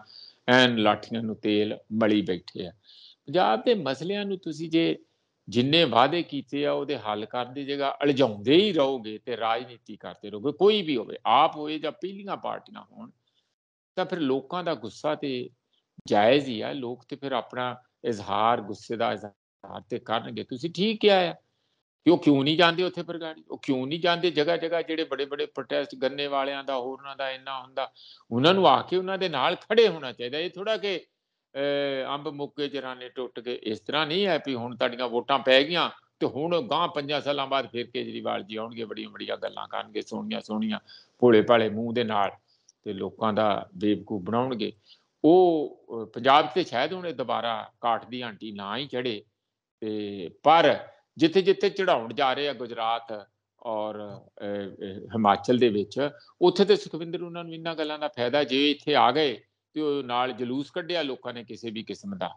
B: ਐਨ ਲਾਠੀਆਂ ਨੂੰ ਤੇਲ ਮਲੀ ਬੈਠੇ ਆ ਪੰਜਾਬ ਦੇ ਮਸਲਿਆਂ ਨੂੰ ਤੁਸੀਂ ਜੇ ਜਿੰਨੇ ਵਾਅਦੇ ਕੀਤੇ ਆ ਉਹਦੇ ਹੱਲ ਕਰ ਦੀ ਜਗ੍ਹਾ ਅਲਝਾਉਂਦੇ ਹੀ ਰਹੋਗੇ ਤੇ ਰਾਜਨੀਤੀ ਕਰਦੇ ਰਹੋਗੇ ਕੋਈ ਵੀ ਹੋਵੇ ਆਪ ਹੋਏ ਜਾਂ ਪਹਿਲੀਆਂ ਪਾਰਟੀਆਂ ਹੋਣ ਤਾਂ ਫਿਰ ਲੋਕਾਂ ਦਾ ਗੁੱਸਾ ਤੇ ਜਾਇਜ਼ ਹੀ ਆ ਲੋਕ ਤੇ ਫਿਰ ਆਪਣਾ ਇਜ਼ਹਾਰ ਗੁੱਸੇ ਦਾ ਇਜ਼ਹਾਰ ਤੇ ਕਰਨਗੇ ਤੁਸੀਂ ਠੀਕ ਕਿਹਾ ਆ ਕਿਉਂ ਕਿਉਂ ਨਹੀਂ ਜਾਂਦੇ ਉੱਥੇ ਪ੍ਰਗਾੜੀ ਉਹ ਕਿਉਂ ਨਹੀਂ ਜਾਂਦੇ ਜਗ੍ਹਾ ਜਗ੍ਹਾ ਜਿਹੜੇ ਬੜੇ ਬੜੇ ਪ੍ਰੋਟੈਸਟ ਗੰਨੇ ਵਾਲਿਆਂ ਦਾ ਹੋਰਨਾਂ ਦਾ ਇੰਨਾ ਹੁੰਦਾ ਉਹਨਾਂ ਨੂੰ ਆ ਕੇ ਉਹਨਾਂ ਦੇ ਨਾਲ ਖੜੇ ਹੋਣਾ ਚਾਹੀਦਾ ਇਹ ਥੋੜਾ ਕਿ ਅੰਬ ਮੁੱਕੇ ਜਰਾਨੇ ਟੁੱਟ ਗਏ ਇਸ ਤਰ੍ਹਾਂ ਨਹੀਂ ਹੈ ਵੀ ਹੁਣ ਤੁਹਾਡੀਆਂ ਵੋਟਾਂ ਪੈ ਗਈਆਂ ਤੇ ਹੁਣ ਗਾਂ ਪੰਜਾਂ ਸਾਲਾਂ ਬਾਅਦ ਫਿਰ ਕੇਜਰੀਵਾਲ ਜੀ ਆਉਣਗੇ ਬੜੀਆਂ ਬੜੀਆਂ ਗੱਲਾਂ ਕਰਨਗੇ ਸੋਹਣੀਆਂ ਸੋਹਣੀਆਂ ਭੋਲੇ ਭਾਲੇ ਮੂੰਹ ਦੇ ਨਾਲ ਤੇ ਲੋਕਾਂ ਦਾ ਬੇਵਕੂ ਬਣਾਉਣਗੇ ਉਹ ਪੰਜਾਬ ਤੇ ਸ਼ਾਇਦ ਉਹਨੇ ਦੁਬਾਰਾ ਕਾਟ ਦੀ ਆਂਟੀ ਨਾ ਹੀ ਚੜੇ ਤੇ ਪਰ ਜਿੱਥੇ ਜਿੱਥੇ ਚੜਾਉਣ ਜਾ ਰਹੇ ਆ ਗੁਜਰਾਤ ਔਰ ਹਿਮਾਚਲ ਦੇ ਵਿੱਚ ਉੱਥੇ ਤੇ ਸੁਖਵਿੰਦਰ ਉਹਨਾਂ ਨੂੰ ਇੰਨਾ ਗੱਲਾਂ ਦਾ ਫਾਇਦਾ ਜੇ ਇੱਥੇ ਆ ਗਏ ਤੇ ਉਹ ਨਾਲ ਜਲੂਸ ਕੱਢਿਆ ਲੋਕਾਂ ਨੇ ਕਿਸੇ ਵੀ ਕਿਸਮ ਦਾ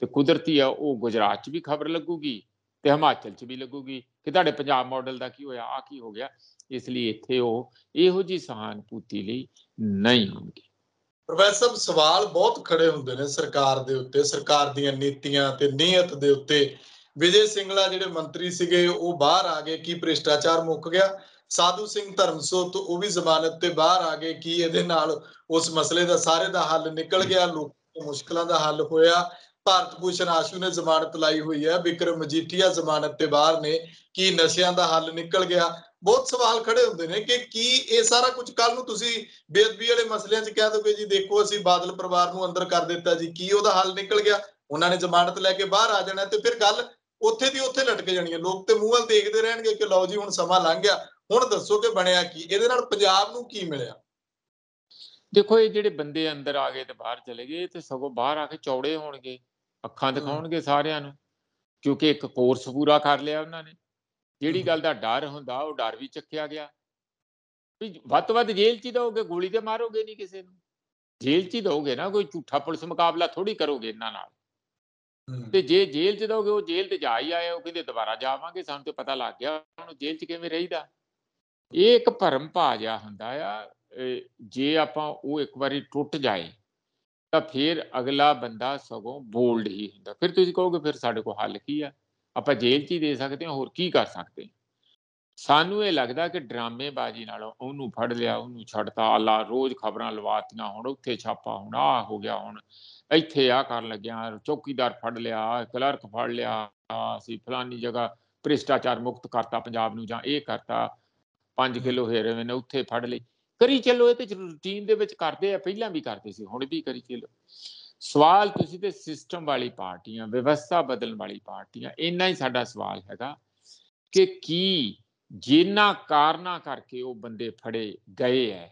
B: ਤੇ ਕੁਦਰਤੀ ਆ ਉਹ ਗੁਜਰਾਤ 'ਚ ਵੀ ਖਬਰ ਲੱਗੂਗੀ ਤੇ ਹਿਮਾਚਲ 'ਚ ਵੀ ਲੱਗੂਗੀ ਕਿ ਤੁਹਾਡੇ ਪੰਜਾਬ ਮਾਡਲ ਦਾ ਕੀ ਹੋਇਆ ਆ
A: ਕੀ ਹੋ ਗਿਆ ਇਸ ਲਈ ਇੱਥੇ ਉਹ ਇਹੋ ਜੀ ਸਹਾਨਪੂਤੀ ਲਈ ਨਹੀਂ ਹੋਣਗੇ ਪ੍ਰੋਫੈਸਰ ਸਵਾਲ ਬਹੁਤ ਖੜੇ ਹੁੰਦੇ ਨੇ ਸਰਕਾਰ ਦੇ ਉੱਤੇ ਸਰਕਾਰ ਦੀਆਂ ਨੀਤੀਆਂ ਤੇ ਨੀਅਤ ਦੇ ਉੱਤੇ ਵਿਜੇ ਸਿੰਘਲਾ ਜਿਹੜੇ ਮੰਤਰੀ ਸੀਗੇ ਉਹ ਬਾਹਰ ਆ ਗਏ ਕੀ ਭ੍ਰਿਸ਼ਟਾਚਾਰ ਮੁੱਕ ਗਿਆ ਸਾਧੂ ਸਿੰਘ ਧਰਮਸੋਤ ਉਹ ਵੀ ਜ਼ਮਾਨਤ ਤੇ ਬਾਹਰ ਆ ਗਏ ਕੀ ਇਹਦੇ ਨਾਲ ਉਸ ਮਸਲੇ ਦਾ ਸਾਰੇ ਦਾ ਹੱਲ ਨਿਕਲ ਗਿਆ ਲੋਕਾਂ ਦੀ ਮੁਸ਼ਕਲਾਂ ਦਾ ਹੱਲ ਹੋਇਆ ਭਾਰਤ ਭੂਸ਼ਣ ਆਸ਼ੂ ਨੇ ਜ਼ਮਾਨਤ ਲਾਈ ਹੋਈ ਹੈ ਵਿਕਰਮ ਮਜੀਠੀਆ ਜ਼ਮਾਨਤ ਤੇ ਬਾਹਰ ਨੇ ਕੀ ਨਸ਼ਿਆਂ ਦਾ ਹੱਲ ਨਿਕਲ ਗਿਆ ਬਹੁਤ ਸਵਾਲ ਖੜੇ ਹੁੰਦੇ ਨੇ ਕਿ ਕੀ ਇਹ ਸਾਰਾ ਕੁਝ ਕੱਲ ਨੂੰ ਤੁਸੀਂ ਬੇਅਦਬੀ ਵਾਲੇ ਮਸਲਿਆਂ 'ਚ ਕਹਿ ਦੋਗੇ ਜੀ ਦੇਖੋ ਅਸੀਂ ਬਾਦਲ ਪਰਿਵਾਰ ਨੂੰ ਅੰਦਰ ਕਰ ਦਿੱਤਾ ਜੀ ਕੀ ਉਹਦਾ ਹੱਲ ਨਿਕਲ ਗਿਆ ਉਹਨਾਂ ਨੇ ਜ਼ਮਾਨਤ ਲੈ ਕੇ ਬਾਹਰ ਆ ਜਾਣਾ ਤੇ ਫਿਰ ਗੱਲ ਉੱਥੇ ਦੀ ਉੱਥੇ ਲਟਕ ਜਾਣੀ ਹੈ ਲੋਕ ਤੇ ਮੂੰਹ ਵੱਲ ਦੇਖਦੇ ਰਹਿਣਗੇ ਕਿ ਲਓ ਜੀ ਹੁਣ ਸਮਾਂ ਲੰਘ ਗਿਆ ਹੁਣ ਦੱਸੋ ਕਿ ਬਣਿਆ ਕੀ ਇਹਦੇ ਨਾਲ ਪੰਜਾਬ ਨੂੰ ਕੀ ਮਿਲਿਆ
B: ਦੇਖੋ ਇਹ ਜਿਹੜੇ ਬੰਦੇ ਅੰਦਰ ਆ ਗਏ ਤੇ ਬਾਹਰ ਚਲੇ ਗਏ ਤੇ ਸਗੋਂ ਬਾਹਰ ਆ ਕੇ ਚੌੜੇ ਹੋਣਗੇ ਅੱਖਾਂ ਦਿਖਾਉਣਗੇ ਸਾਰਿਆਂ ਨੂੰ ਕਿਉਂਕਿ ਇੱਕ ਕੋਰਸ ਪੂਰਾ ਕਰ ਲਿਆ ਉਹਨਾਂ ਨੇ ਜਿਹੜੀ ਗੱਲ ਦਾ ਡਰ ਹੁੰਦਾ ਉਹ ਡਰ ਵੀ ਚੱਕਿਆ ਗਿਆ ਵੀ ਵੱਤ ਵੱਤ ਜੇਲ੍ਹ 'ਚ ਹੀ ਦੋਗੇ ਗੋਲੀ ਤੇ ਮਾਰੋਗੇ ਨਹੀਂ ਕਿਸੇ ਨੂੰ ਜੇਲ੍ਹ 'ਚ ਹੀ ਦੋਗੇ ਨਾ ਕੋਈ ਝੂਠਾ ਪੁਲਿਸ ਮੁਕਾਬਲਾ ਥੋੜੀ ਕਰੋਗੇ ਇਹਨਾਂ ਨਾਲ ਤੇ ਜੇ ਜੇਲ੍ਹ 'ਚ ਦੋਗੇ ਉਹ ਜੇਲ੍ਹ ਤੇ ਜਾ ਹੀ ਆਏ ਉਹ ਕਹਿੰਦੇ ਦੁਬਾਰਾ ਜਾਵਾਂਗੇ ਸਾਨੂੰ ਤੇ ਪਤਾ ਲੱਗ ਗਿਆ ਉਹਨੂੰ ਜੇਲ੍ਹ 'ਚ ਕਿਵੇਂ ਰਹੀਦਾ ਇਹ ਇੱਕ ਭਰਮ ਭਾਜਾ ਹੁੰਦਾ ਆ ਜੇ ਆਪਾਂ ਉਹ ਇੱਕ ਵਾਰੀ ਟੁੱਟ ਜਾਏ ਤਾਂ ਫਿਰ ਅਗਲਾ ਬੰਦਾ ਸਗੋਂ ਬੋਲਡ ਹੀ ਹੁੰਦਾ ਫਿਰ ਤੁਸੀਂ ਕਹੋਗੇ ਫਿਰ ਸਾਡੇ ਕੋਲ ਹੱਲ ਕੀ ਆ ਆਪਾਂ ਜੇਲ੍ਹ 'ਚ ਹੀ ਦੇ ਸਕਦੇ ਹਾਂ ਹੋਰ ਕੀ ਕਰ ਸਕਦੇ ਸਾਨੂੰ ਇਹ ਲੱਗਦਾ ਕਿ ਡਰਾਮੇਬਾਜ਼ੀ ਨਾਲ ਉਹਨੂੰ ਫੜ ਲਿਆ ਉਹਨੂੰ ਛੱਡਤਾ ਅੱਲਾ ਰੋਜ਼ ਖਬਰਾਂ ਲਵਾਤੀਆਂ ਹੁਣ ਉੱਥੇ ਛਾਪਾ ਹੁਣ ਆ ਹੋ ਗਿਆ ਹੁਣ ਇੱਥੇ ਆ ਕਰਨ ਲੱਗਿਆ ਚੌਕੀਦਾਰ ਫੜ ਲਿਆ ਕਲਰਕ ਫੜ ਲਿਆ ਅਸੀਂ ਫਲਾਨੀ ਜਗ੍ਹਾ ਭ੍ਰਿਸ਼ਟਾਚਾਰ ਮੁਕਤ ਕਰਤਾ ਪੰਜਾਬ ਨੂੰ ਜਾਂ ਇਹ ਕਰਤਾ 5 ਕਿਲੋ ਮੈਨੇ ਉੱਥੇ ਫੜ ਲਈ ਕਰੀ ਚੱਲੋ ਇਹ ਤੇ ਰੂਟੀਨ ਦੇ ਵਿੱਚ ਕਰਦੇ ਆ ਪਹਿਲਾਂ ਵੀ ਕਰਦੇ ਸੀ ਹੁਣ ਵੀ ਕਰੀ ਚੱਲੋ ਸਵਾਲ ਤੁਸੀਂ ਤੇ ਸਿਸਟਮ ਵਾਲੀ ਪਾਰਟੀਆਂ ਵਿਵਸਥਾ ਬਦਲਣ ਵਾਲੀ ਪਾਰਟੀਆਂ ਇੰਨਾ ਹੀ ਸਾਡਾ ਸਵਾਲ ਹੈਗਾ ਕਿ ਕੀ ਜਿਨ੍ਹਾਂ ਕਾਰਨਾ ਕਰਕੇ ਉਹ ਬੰਦੇ ਫੜੇ ਗਏ ਐ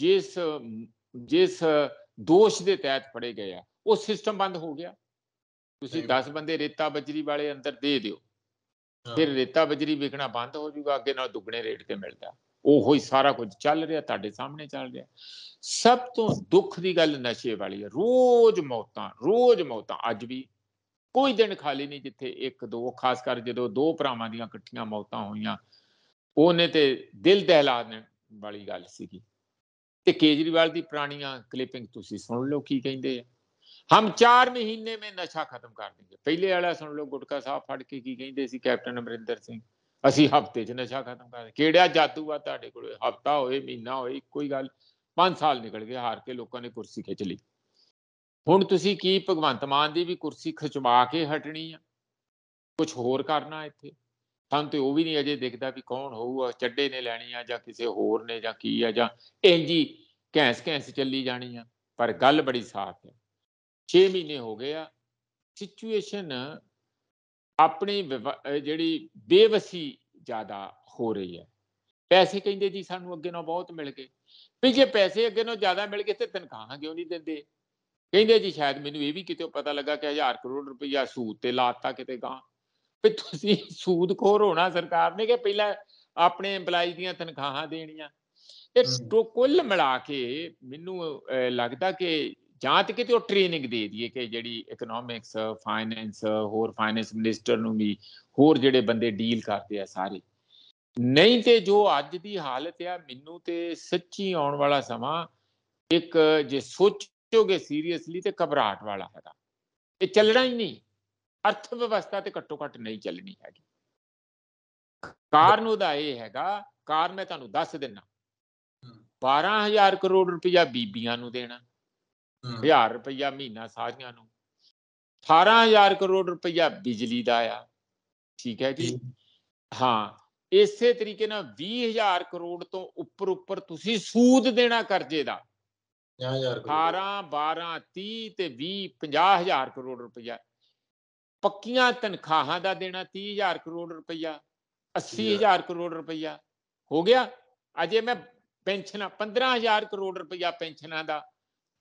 B: ਜਿਸ ਜਿਸ ਦੋਸ਼ ਦੇ ਤਹਿਤ ਫੜੇ ਗਏ ਆ ਉਹ ਸਿਸਟਮ ਬੰਦ ਹੋ ਗਿਆ ਤੁਸੀਂ 10 ਬੰਦੇ ਰੇਤਾ ਬਜਰੀ ਵਾਲੇ ਅੰਦਰ ਦੇ ਦਿਓ ਫਿਰ ਰੇਤਾ ਬਜਰੀ ਵਿਕਣਾ ਬੰਦ ਹੋ ਜੂਗਾ ਅੱਗੇ ਨਾਲ ਦੁੱਗਣੇ ਰੇਟ ਤੇ ਮਿਲਦਾ ਉਹੋ ਹੀ ਸਾਰਾ ਕੁਝ ਚੱਲ ਰਿਹਾ ਤੁਹਾਡੇ ਸਾਹਮਣੇ ਚੱਲ ਰਿਹਾ ਸਭ ਤੋਂ ਦੁੱਖ ਦੀ ਗੱਲ ਨਸ਼ੇ ਵਾਲੀ ਹੈ ਰੋਜ਼ ਮੌਤਾਂ ਰੋਜ਼ ਮੌਤਾਂ ਅੱਜ ਵੀ ਕੋਈ ਦਿਨ ਖਾਲੀ ਨਹੀਂ ਜਿੱਥੇ ਇੱਕ ਦੋ ਖਾਸ ਕਰ ਜਦੋਂ ਦੋ ਭਰਾਵਾਂ ਦੀਆਂ ਇਕੱਠੀਆਂ ਮੌਤਾਂ ਹੋਈਆਂ ਉਹਨੇ ਤੇ ਦਿਲ ਦਹਿਲਾਣ ਵਾਲੀ ਗੱਲ ਸੀਗੀ ਤੇ ਕੇਜਰੀਵਾਲ ਦੀ ਪੁਰਾਣੀਆਂ ਕਲਿੱਪਿੰਗ ਤੁਸੀਂ ਸੁਣ ਲਓ ਕੀ ਕਹਿੰਦੇ ਆ ਹਮ 4 ਮਹੀਨੇ ਮੇ ਨਸ਼ਾ ਖਤਮ ਕਰ ਦਿੰਗੇ ਪਹਿਲੇ ਵਾਲਾ ਸੁਣ ਲਓ ਗੁਟਕਾ ਸਾਹਿਬ ਫੜ ਕੇ ਕੀ ਕਹਿੰਦੇ ਸੀ ਕੈਪਟਨ ਅਮਰਿੰਦਰ ਸਿੰਘ ਅਸੀਂ ਹਫਤੇ 'ਚ ਨਸ਼ਾ ਖਤਮ ਕਰ ਕਿਹੜਿਆ ਜਾਦੂ ਆ ਤੁਹਾਡੇ ਕੋਲ ਹਫਤਾ ਹੋਏ ਮਹੀਨਾ ਹੋਏ ਇੱਕੋ ਹੀ ਗੱਲ 5 ਸਾਲ ਨਿਕਲ ਗਏ ਹਾਰ ਕੇ ਲੋਕਾਂ ਨੇ ਕੁਰਸੀ ਖਿੱਚ ਲਈ ਹੁਣ ਤੁਸੀਂ ਕੀ ਭਗਵੰਤ ਮਾਨ ਦੀ ਵੀ ਕੁਰਸੀ ਖਿਚਵਾ ਕੇ ਹਟਣੀ ਆ ਕੁਝ ਹੋਰ ਕਰਨਾ ਇੱਥੇ ਤਾਂ ਤੇ ਉਹ ਵੀ ਨਹੀਂ ਅਜੇ ਦਿਖਦਾ ਵੀ ਕੌਣ ਹੋਊਗਾ ਚੱਡੇ ਨੇ ਲੈਣੀ ਆ ਜਾਂ ਕਿਸੇ ਹੋਰ ਨੇ ਜਾਂ ਕੀ ਆ ਜਾਂ ਇੰਜੀ ਘੈਂਸ ਘੈਂਸ ਚੱਲੀ ਜਾਣੀ ਆ ਪਰ ਗੱਲ ਬੜੀ ਸਾਫ਼ ਹੈ 6 ਮਹੀਨੇ ਹੋ ਗਏ ਆ ਸਿਚੁਏਸ਼ਨ ਆਪਣੀ ਜਿਹੜੀ ਬੇਵਸੀ ਜ਼ਿਆਦਾ ਹੋ ਰਹੀ ਹੈ ਪੈਸੇ ਕਹਿੰਦੇ ਜੀ ਸਾਨੂੰ ਅੱਗੇ ਨਾਲ ਬਹੁਤ ਮਿਲ ਗਏ ਵੀ ਜੇ ਪੈਸੇ ਅੱਗੇ ਨਾਲ ਜ਼ਿਆਦਾ ਮਿਲ ਗਏ ਤੇ ਤਨਖਾਹਾਂ ਕਿਉਂ ਨਹੀਂ ਦਿੰਦੇ ਕਹਿੰਦੇ ਜੀ ਸ਼ਾਇਦ ਮੈਨੂੰ ਇਹ ਵੀ ਕਿਤੇ ਪਤਾ ਲੱਗਾ ਕਿ 1000 ਕਰੋੜ ਰੁਪਇਆ ਸੂਦ ਤੇ ਲਾਤਾ ਕਿਤੇ ਗਾਂ ਵੀ ਤੁਸੀਂ ਸੂਦ ਖੋਰ ਹੋਣਾ ਸਰਕਾਰ ਨੇ ਕਿ ਪਹਿਲਾਂ ਆਪਣੇ EMPLOYEE ਦੀਆਂ ਤਨਖਾਹਾਂ ਦੇਣੀਆਂ ਇਹ ਕੁੱਲ ਮਿਲਾ ਕੇ ਮੈਨੂੰ ਲੱਗਦਾ ਕਿ ਜਾਂ ਤੇ ਕਿਤੇ ਉਹ ਟ੍ਰੇਨਿੰਗ ਦੇ ਦਈਏ ਕਿ ਜਿਹੜੀ ਇਕਨੋਮਿਕਸ ਫਾਈਨੈਂਸ ਹੋਰ ਫਾਈਨੈਂਸ ਮਿਨਿਸਟਰ ਨੂੰ ਵੀ ਹੋਰ ਜਿਹੜੇ ਬੰਦੇ ਡੀਲ ਕਰਦੇ ਆ ਸਾਰੇ ਨਹੀਂ ਤੇ ਜੋ ਅੱਜ ਦੀ ਹਾਲਤ ਆ ਮੈਨੂੰ ਤੇ ਸੱਚੀ ਆਉਣ ਵਾਲਾ ਸਮਾਂ ਇੱਕ ਜੇ ਸੋਚੋਗੇ ਸੀਰੀਅਸਲੀ ਤੇ ਕਬਰਾਟ ਵਾਲਾ ਹੈਗਾ ਇਹ ਚੱਲਣਾ ਹੀ ਨਹੀਂ ਅਰਥ ਵਿਵਸਥਾ ਤੇ ਘੱਟੋ ਘੱਟ ਨਹੀਂ ਚੱਲਣੀ ਹੈਗੀ ਕਾਰਨ ਉਹਦਾ ਇਹ ਹੈਗਾ ਕਾਰਨ ਮੈਂ ਤੁਹਾਨੂੰ ਦੱਸ ਦਿੰਨਾ 12000 ਕਰੋੜ ਰੁਪਇਆ ਬੀਬੀਆਂ ਨੂੰ ਦੇਣਾ 1000 ਰੁਪਇਆ ਮਹੀਨਾ ਸਾਰਿਆਂ ਨੂੰ 18000 ਕਰੋੜ ਰੁਪਇਆ ਬਿਜਲੀ ਦਾ ਆ ਠੀਕ ਹੈ ਜੀ ਹਾਂ ਇਸੇ ਤਰੀਕੇ ਨਾਲ 20000 ਕਰੋੜ ਤੋਂ ਉੱਪਰ ਉੱਪਰ ਤੁਸੀਂ ਸੂਦ ਦੇਣਾ ਕਰਜ਼ੇ ਦਾ 50000 18 12 30 ਤੇ 20 50000 ਕਰੋੜ ਰੁਪਇਆ ਪੱਕੀਆਂ ਤਨਖਾਹਾਂ ਦਾ ਦੇਣਾ 30000 ਕਰੋੜ ਰੁਪਇਆ 80000 ਕਰੋੜ ਰੁਪਇਆ ਹੋ ਗਿਆ ਅਜੇ ਮੈਂ ਪੈਨਸ਼ਨਾਂ 15000 ਕਰੋੜ ਰੁਪਇਆ ਪੈਨਸ਼ਨਾਂ ਦਾ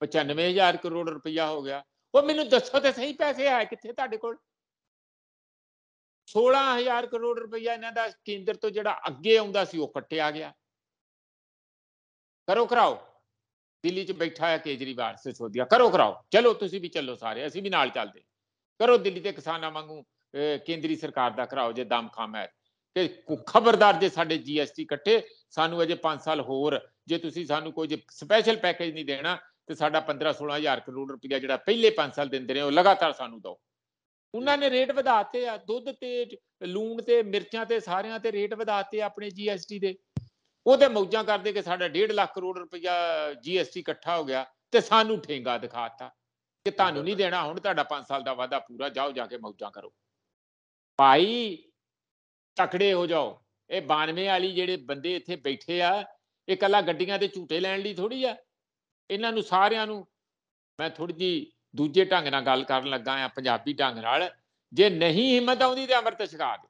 B: 95000 ਕਰੋੜ ਰੁਪਇਆ ਹੋ ਗਿਆ ਉਹ ਮੈਨੂੰ ਦੱਸੋ ਤੇ ਸਹੀ ਪੈਸੇ ਹੈ ਕਿੱਥੇ ਤੁਹਾਡੇ ਕੋਲ 16000 ਕਰੋੜ ਰੁਪਇਆ ਇਹਨਾਂ ਦਾ ਕੇਂਦਰ ਤੋਂ ਜਿਹੜਾ ਅੱਗੇ ਆਉਂਦਾ ਸੀ ਉਹ ਕੱਟਿਆ ਗਿਆ ਕਰੋ ਕਰਾਓ ਦਿੱਲੀ 'ਚ ਬੈਠਾ ਹੈ ਕੇਜਰੀਵਾਲ ਸਿਸੋਦੀਆ ਕਰੋ ਕਰਾਓ ਚਲੋ ਤੁਸੀਂ ਵੀ ਚੱਲੋ ਸਾਰੇ ਅਸੀਂ ਵੀ ਨਾਲ ਚੱਲਦੇ ਕਰੋ ਦਿੱਲੀ ਦੇ ਕਿਸਾਨਾਂ ਵਾਂਗੂ ਕੇਂਦਰੀ ਸਰਕਾਰ ਦਾ ਕਰਾਓ ਜੇ ਦਮ ਖਾਮ ਹੈ ਕਿ ਖਬਰਦਾਰ ਜੇ ਸਾਡੇ ਜੀਐਸਟੀ ਕੱਟੇ ਸਾਨੂੰ ਅਜੇ 5 ਸਾਲ ਹੋਰ ਜੇ ਤੁਸੀਂ ਸਾਨੂੰ ਕੋਈ ਸਪੈਸ਼ਲ ਪੈਕੇਜ ਨਹੀਂ ਦੇਣਾ ਤੇ ਸਾਡਾ 15-16000 ਕਰੋੜ ਰੁਪਇਆ ਜਿਹੜਾ ਪਹਿਲੇ 5 ਸਾਲ ਦਿੰਦੇ ਨੇ ਉਹ ਲਗਾਤਾਰ ਸਾਨੂੰ ਦੋ ਉਹਨਾਂ ਨੇ ਰੇਟ ਵਧਾਤੇ ਆ ਦੁੱਧ ਤੇ ਲੂਣ ਤੇ ਮਿਰਚਾਂ ਤੇ ਸਾਰਿਆਂ ਤੇ ਰੇਟ ਵਧਾਤੇ ਆਪਣੇ ਜੀਐਸਟੀ ਦੇ ਉਹਦੇ ਮੌਜਾਂ ਕਰਦੇ ਕਿ ਸਾਡਾ 1.5 ਲੱਖ ਕਰੋੜ ਰੁਪਇਆ ਜੀਐਸਟੀ ਇਕੱਠਾ ਹੋ ਗਿਆ ਤੇ ਸਾਨੂੰ ਠੇਂਗਾ ਦਿਖਾਤਾ ਕਿ ਤੁਹਾਨੂੰ ਨਹੀਂ ਦੇਣਾ ਹੁਣ ਤੁਹਾਡਾ 5 ਸਾਲ ਦਾ ਵਾਅਦਾ ਪੂਰਾ ਜਾਓ ਜਾ ਕੇ ਮੌਜਾਂ ਕਰੋ ਭਾਈ ਟਕੜੇ ਹੋ ਜਾਓ ਇਹ 92 ਵਾਲੀ ਜਿਹੜੇ ਬੰਦੇ ਇੱਥੇ ਬੈਠੇ ਆ ਇਹ ਕੱਲਾ ਗੱਡੀਆਂ ਤੇ ਝੂਟੇ ਲੈਣ ਲਈ ਥੋੜੀ ਆ ਇਹਨਾਂ ਨੂੰ ਸਾਰਿਆਂ ਨੂੰ ਮੈਂ ਥੋੜੀ ਜੀ ਦੂਜੇ ਢੰਗ ਨਾਲ ਗੱਲ ਕਰਨ ਲੱਗਾ ਆ ਪੰਜਾਬੀ ਢੰਗ ਨਾਲ ਜੇ ਨਹੀਂ ਹਿੰਮਤ ਆਉਂਦੀ ਤੇ ਅੰਮ੍ਰਿਤ ਛਕਾ ਦੇ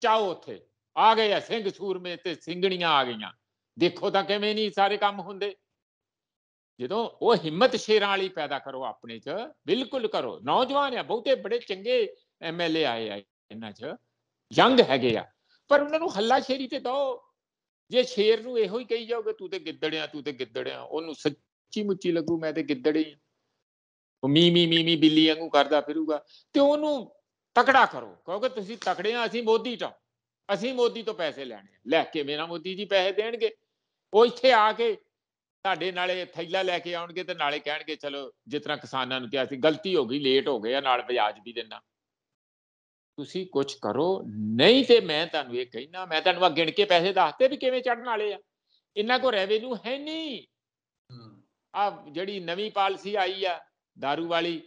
B: ਚਾਹੋ ਉੱਥੇ ਆ ਗਏ ਆ ਸਿੰਘ ਸੂਰਮੇ ਤੇ ਸਿੰਘਣੀਆਂ ਆ ਗਈਆਂ ਦੇਖੋ ਤਾਂ ਕਿਵੇਂ ਨਹੀਂ ਸਾਰੇ ਕੰਮ ਹੁੰਦੇ ਜਦੋਂ ਉਹ ਹਿੰਮਤ ਸ਼ੇਰਾਂ ਵਾਲੀ ਪੈਦਾ ਕਰੋ ਆਪਣੇ 'ਚ ਬਿਲਕੁਲ ਕਰੋ ਨੌਜਵਾਨ ਆ ਬਹੁਤੇ ਬੜੇ ਚੰਗੇ ਐਮਐਲਏ ਆਏ ਆ ਇਹਨਾਂ 'ਚ ਯੰਗ ਹੈਗੇ ਆ ਪਰ ਉਹਨਾਂ ਨੂੰ ਹੱਲਾਸ਼ੇਰੀ ਤੇ ਦੋ ਜੇ ਸ਼ੇਰ ਨੂੰ ਇਹੋ ਹੀ ਕਹੀ ਜਾਓਗੇ ਤੂੰ ਤੇ ਗਿੱਦੜਿਆ ਤੂੰ ਤੇ ਗਿੱਦੜਿਆ ਉਹਨੂੰ ਸੱਚੀ ਮੁੱਚੀ ਲੱਗੂ ਮੈਂ ਤੇ ਗਿੱਦੜੀ ਉਹ ਮੀ ਮੀ ਮੀ ਮੀ ਬਿੱਲੀ ਵਾਂਗੂ ਕਰਦਾ ਫਿਰੂਗਾ ਤੇ ਉਹਨੂੰ ਤਕੜਾ ਕਰੋ ਕਿਉਂਕਿ ਤੁਸੀਂ ਤਕੜੇ ਆ ਅਸੀਂ ਮੋਦੀ ਤਾਂ ਅਸੀਂ ਮੋਦੀ ਤੋਂ ਪੈਸੇ ਲੈਣੇ ਲੈ ਕੇ ਮੇਰਾ ਮੋਦੀ ਜੀ ਪੈਸੇ ਦੇਣਗੇ ਉਹ ਇੱਥੇ ਆ ਕੇ ਤੁਹਾਡੇ ਨਾਲੇ ਥੈਲਾ ਲੈ ਕੇ ਆਉਣਗੇ ਤੇ ਨਾਲੇ ਕਹਿਣਗੇ ਚਲੋ ਜਿਸ ਤਰ੍ਹਾਂ ਕਿਸਾਨਾਂ ਨੂੰ ਕਿਹਾ ਸੀ ਗਲਤੀ ਹੋ ਗਈ ਲੇਟ ਹੋ ਗਏ ਆ ਨਾਲ ਵਿਆਜ ਵੀ ਦੇਣਾ ਤੁਸੀਂ ਕੁਝ ਕਰੋ ਨਹੀਂ ਤੇ ਮੈਂ ਤੁਹਾਨੂੰ ਇਹ ਕਹਿਣਾ ਮੈਂ ਤੁਹਾਨੂੰ ਆ ਗਿਣ ਕੇ ਪੈਸੇ ਦੱਸਤੇ ਵੀ ਕਿਵੇਂ ਚੜਨ ਵਾਲੇ ਆ ਇਹਨਾਂ ਕੋ ਰੈਵਨਿਊ ਹੈ ਨਹੀਂ ਆ ਜਿਹੜੀ ਨਵੀਂ ਪਾਲਿਸੀ ਆਈ ਆ दारू ਵਾਲੀ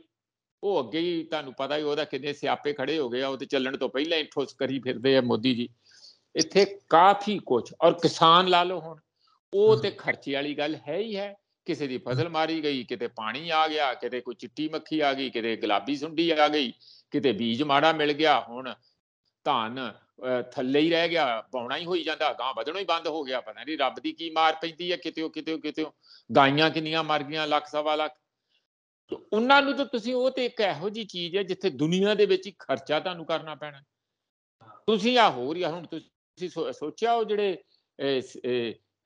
B: ਉਹ ਅੱਗੇ ਹੀ ਤੁਹਾਨੂੰ ਪਤਾ ਹੀ ਉਹਦਾ ਕਿੰਨੇ ਸਿਆਪੇ ਖੜੇ ਹੋ ਗਏ ਆ ਉਹ ਤੇ ਚੱਲਣ ਤੋਂ ਪਹਿਲਾਂ ਹੀ ਠੋਸ ਕਰੀ ਫਿਰਦੇ ਆ ਮੋਦੀ ਜੀ ਇੱਥੇ ਕਾਫੀ ਕੁਝ ਔਰ ਕਿਸਾਨ ਲਾ ਲਓ ਹੁਣ ਉਹ ਤੇ ਖਰਚੇ ਵਾਲੀ ਗੱਲ ਹੈ ਹੀ ਹੈ ਕਿਸੇ ਦੀ ਫਸਲ ਮਾਰੀ ਗਈ ਕਿਤੇ ਪਾਣੀ ਆ ਗਿਆ ਕਿਤੇ ਕੋਈ ਚਿੱਟੀ ਮੱਖੀ ਆ ਗਈ ਕਿਤੇ ਗੁਲਾਬੀ ਸੁੰਡੀ ਆ ਗਈ ਕਿਤੇ ਬੀਜ ਮਾੜਾ ਮਿਲ ਗਿਆ ਹੁਣ ਧਾਨ ਥੱਲੇ ਹੀ ਰਹਿ ਗਿਆ ਪਾਉਣਾ ਹੀ ਹੋਈ ਜਾਂਦਾ ਗਾਂ ਵਧਣਾ ਹੀ ਬੰਦ ਹੋ ਗਿਆ ਪਤਾ ਨਹੀਂ ਰੱਬ ਦੀ ਕੀ ਮਾਰ ਪੈਂਦੀ ਹੈ ਕਿਤੇ ਉਹ ਕਿਤੇ ਉਹ ਕਿਤੇ ਗਾਈਆਂ ਕਿੰਨੀਆਂ ਮਰ ਗਈਆਂ ਲੱਖ ਸਵਾ ਲੱਖ ਉਹਨਾਂ ਨੂੰ ਤਾਂ ਤੁਸੀਂ ਉਹ ਤੇ ਇੱਕ ਇਹੋ ਜੀ ਚੀਜ਼ ਹੈ ਜਿੱਥੇ ਦੁਨੀਆ ਦੇ ਵਿੱਚ ਹੀ ਖਰਚਾ ਤੁਹਾਨੂੰ ਕਰਨਾ ਪੈਣਾ ਤੁਸੀਂ ਆ ਹੋਰ ਹੀ ਹੁਣ ਤੁਸੀਂ ਸੋਚਿਆ ਉਹ ਜਿਹੜੇ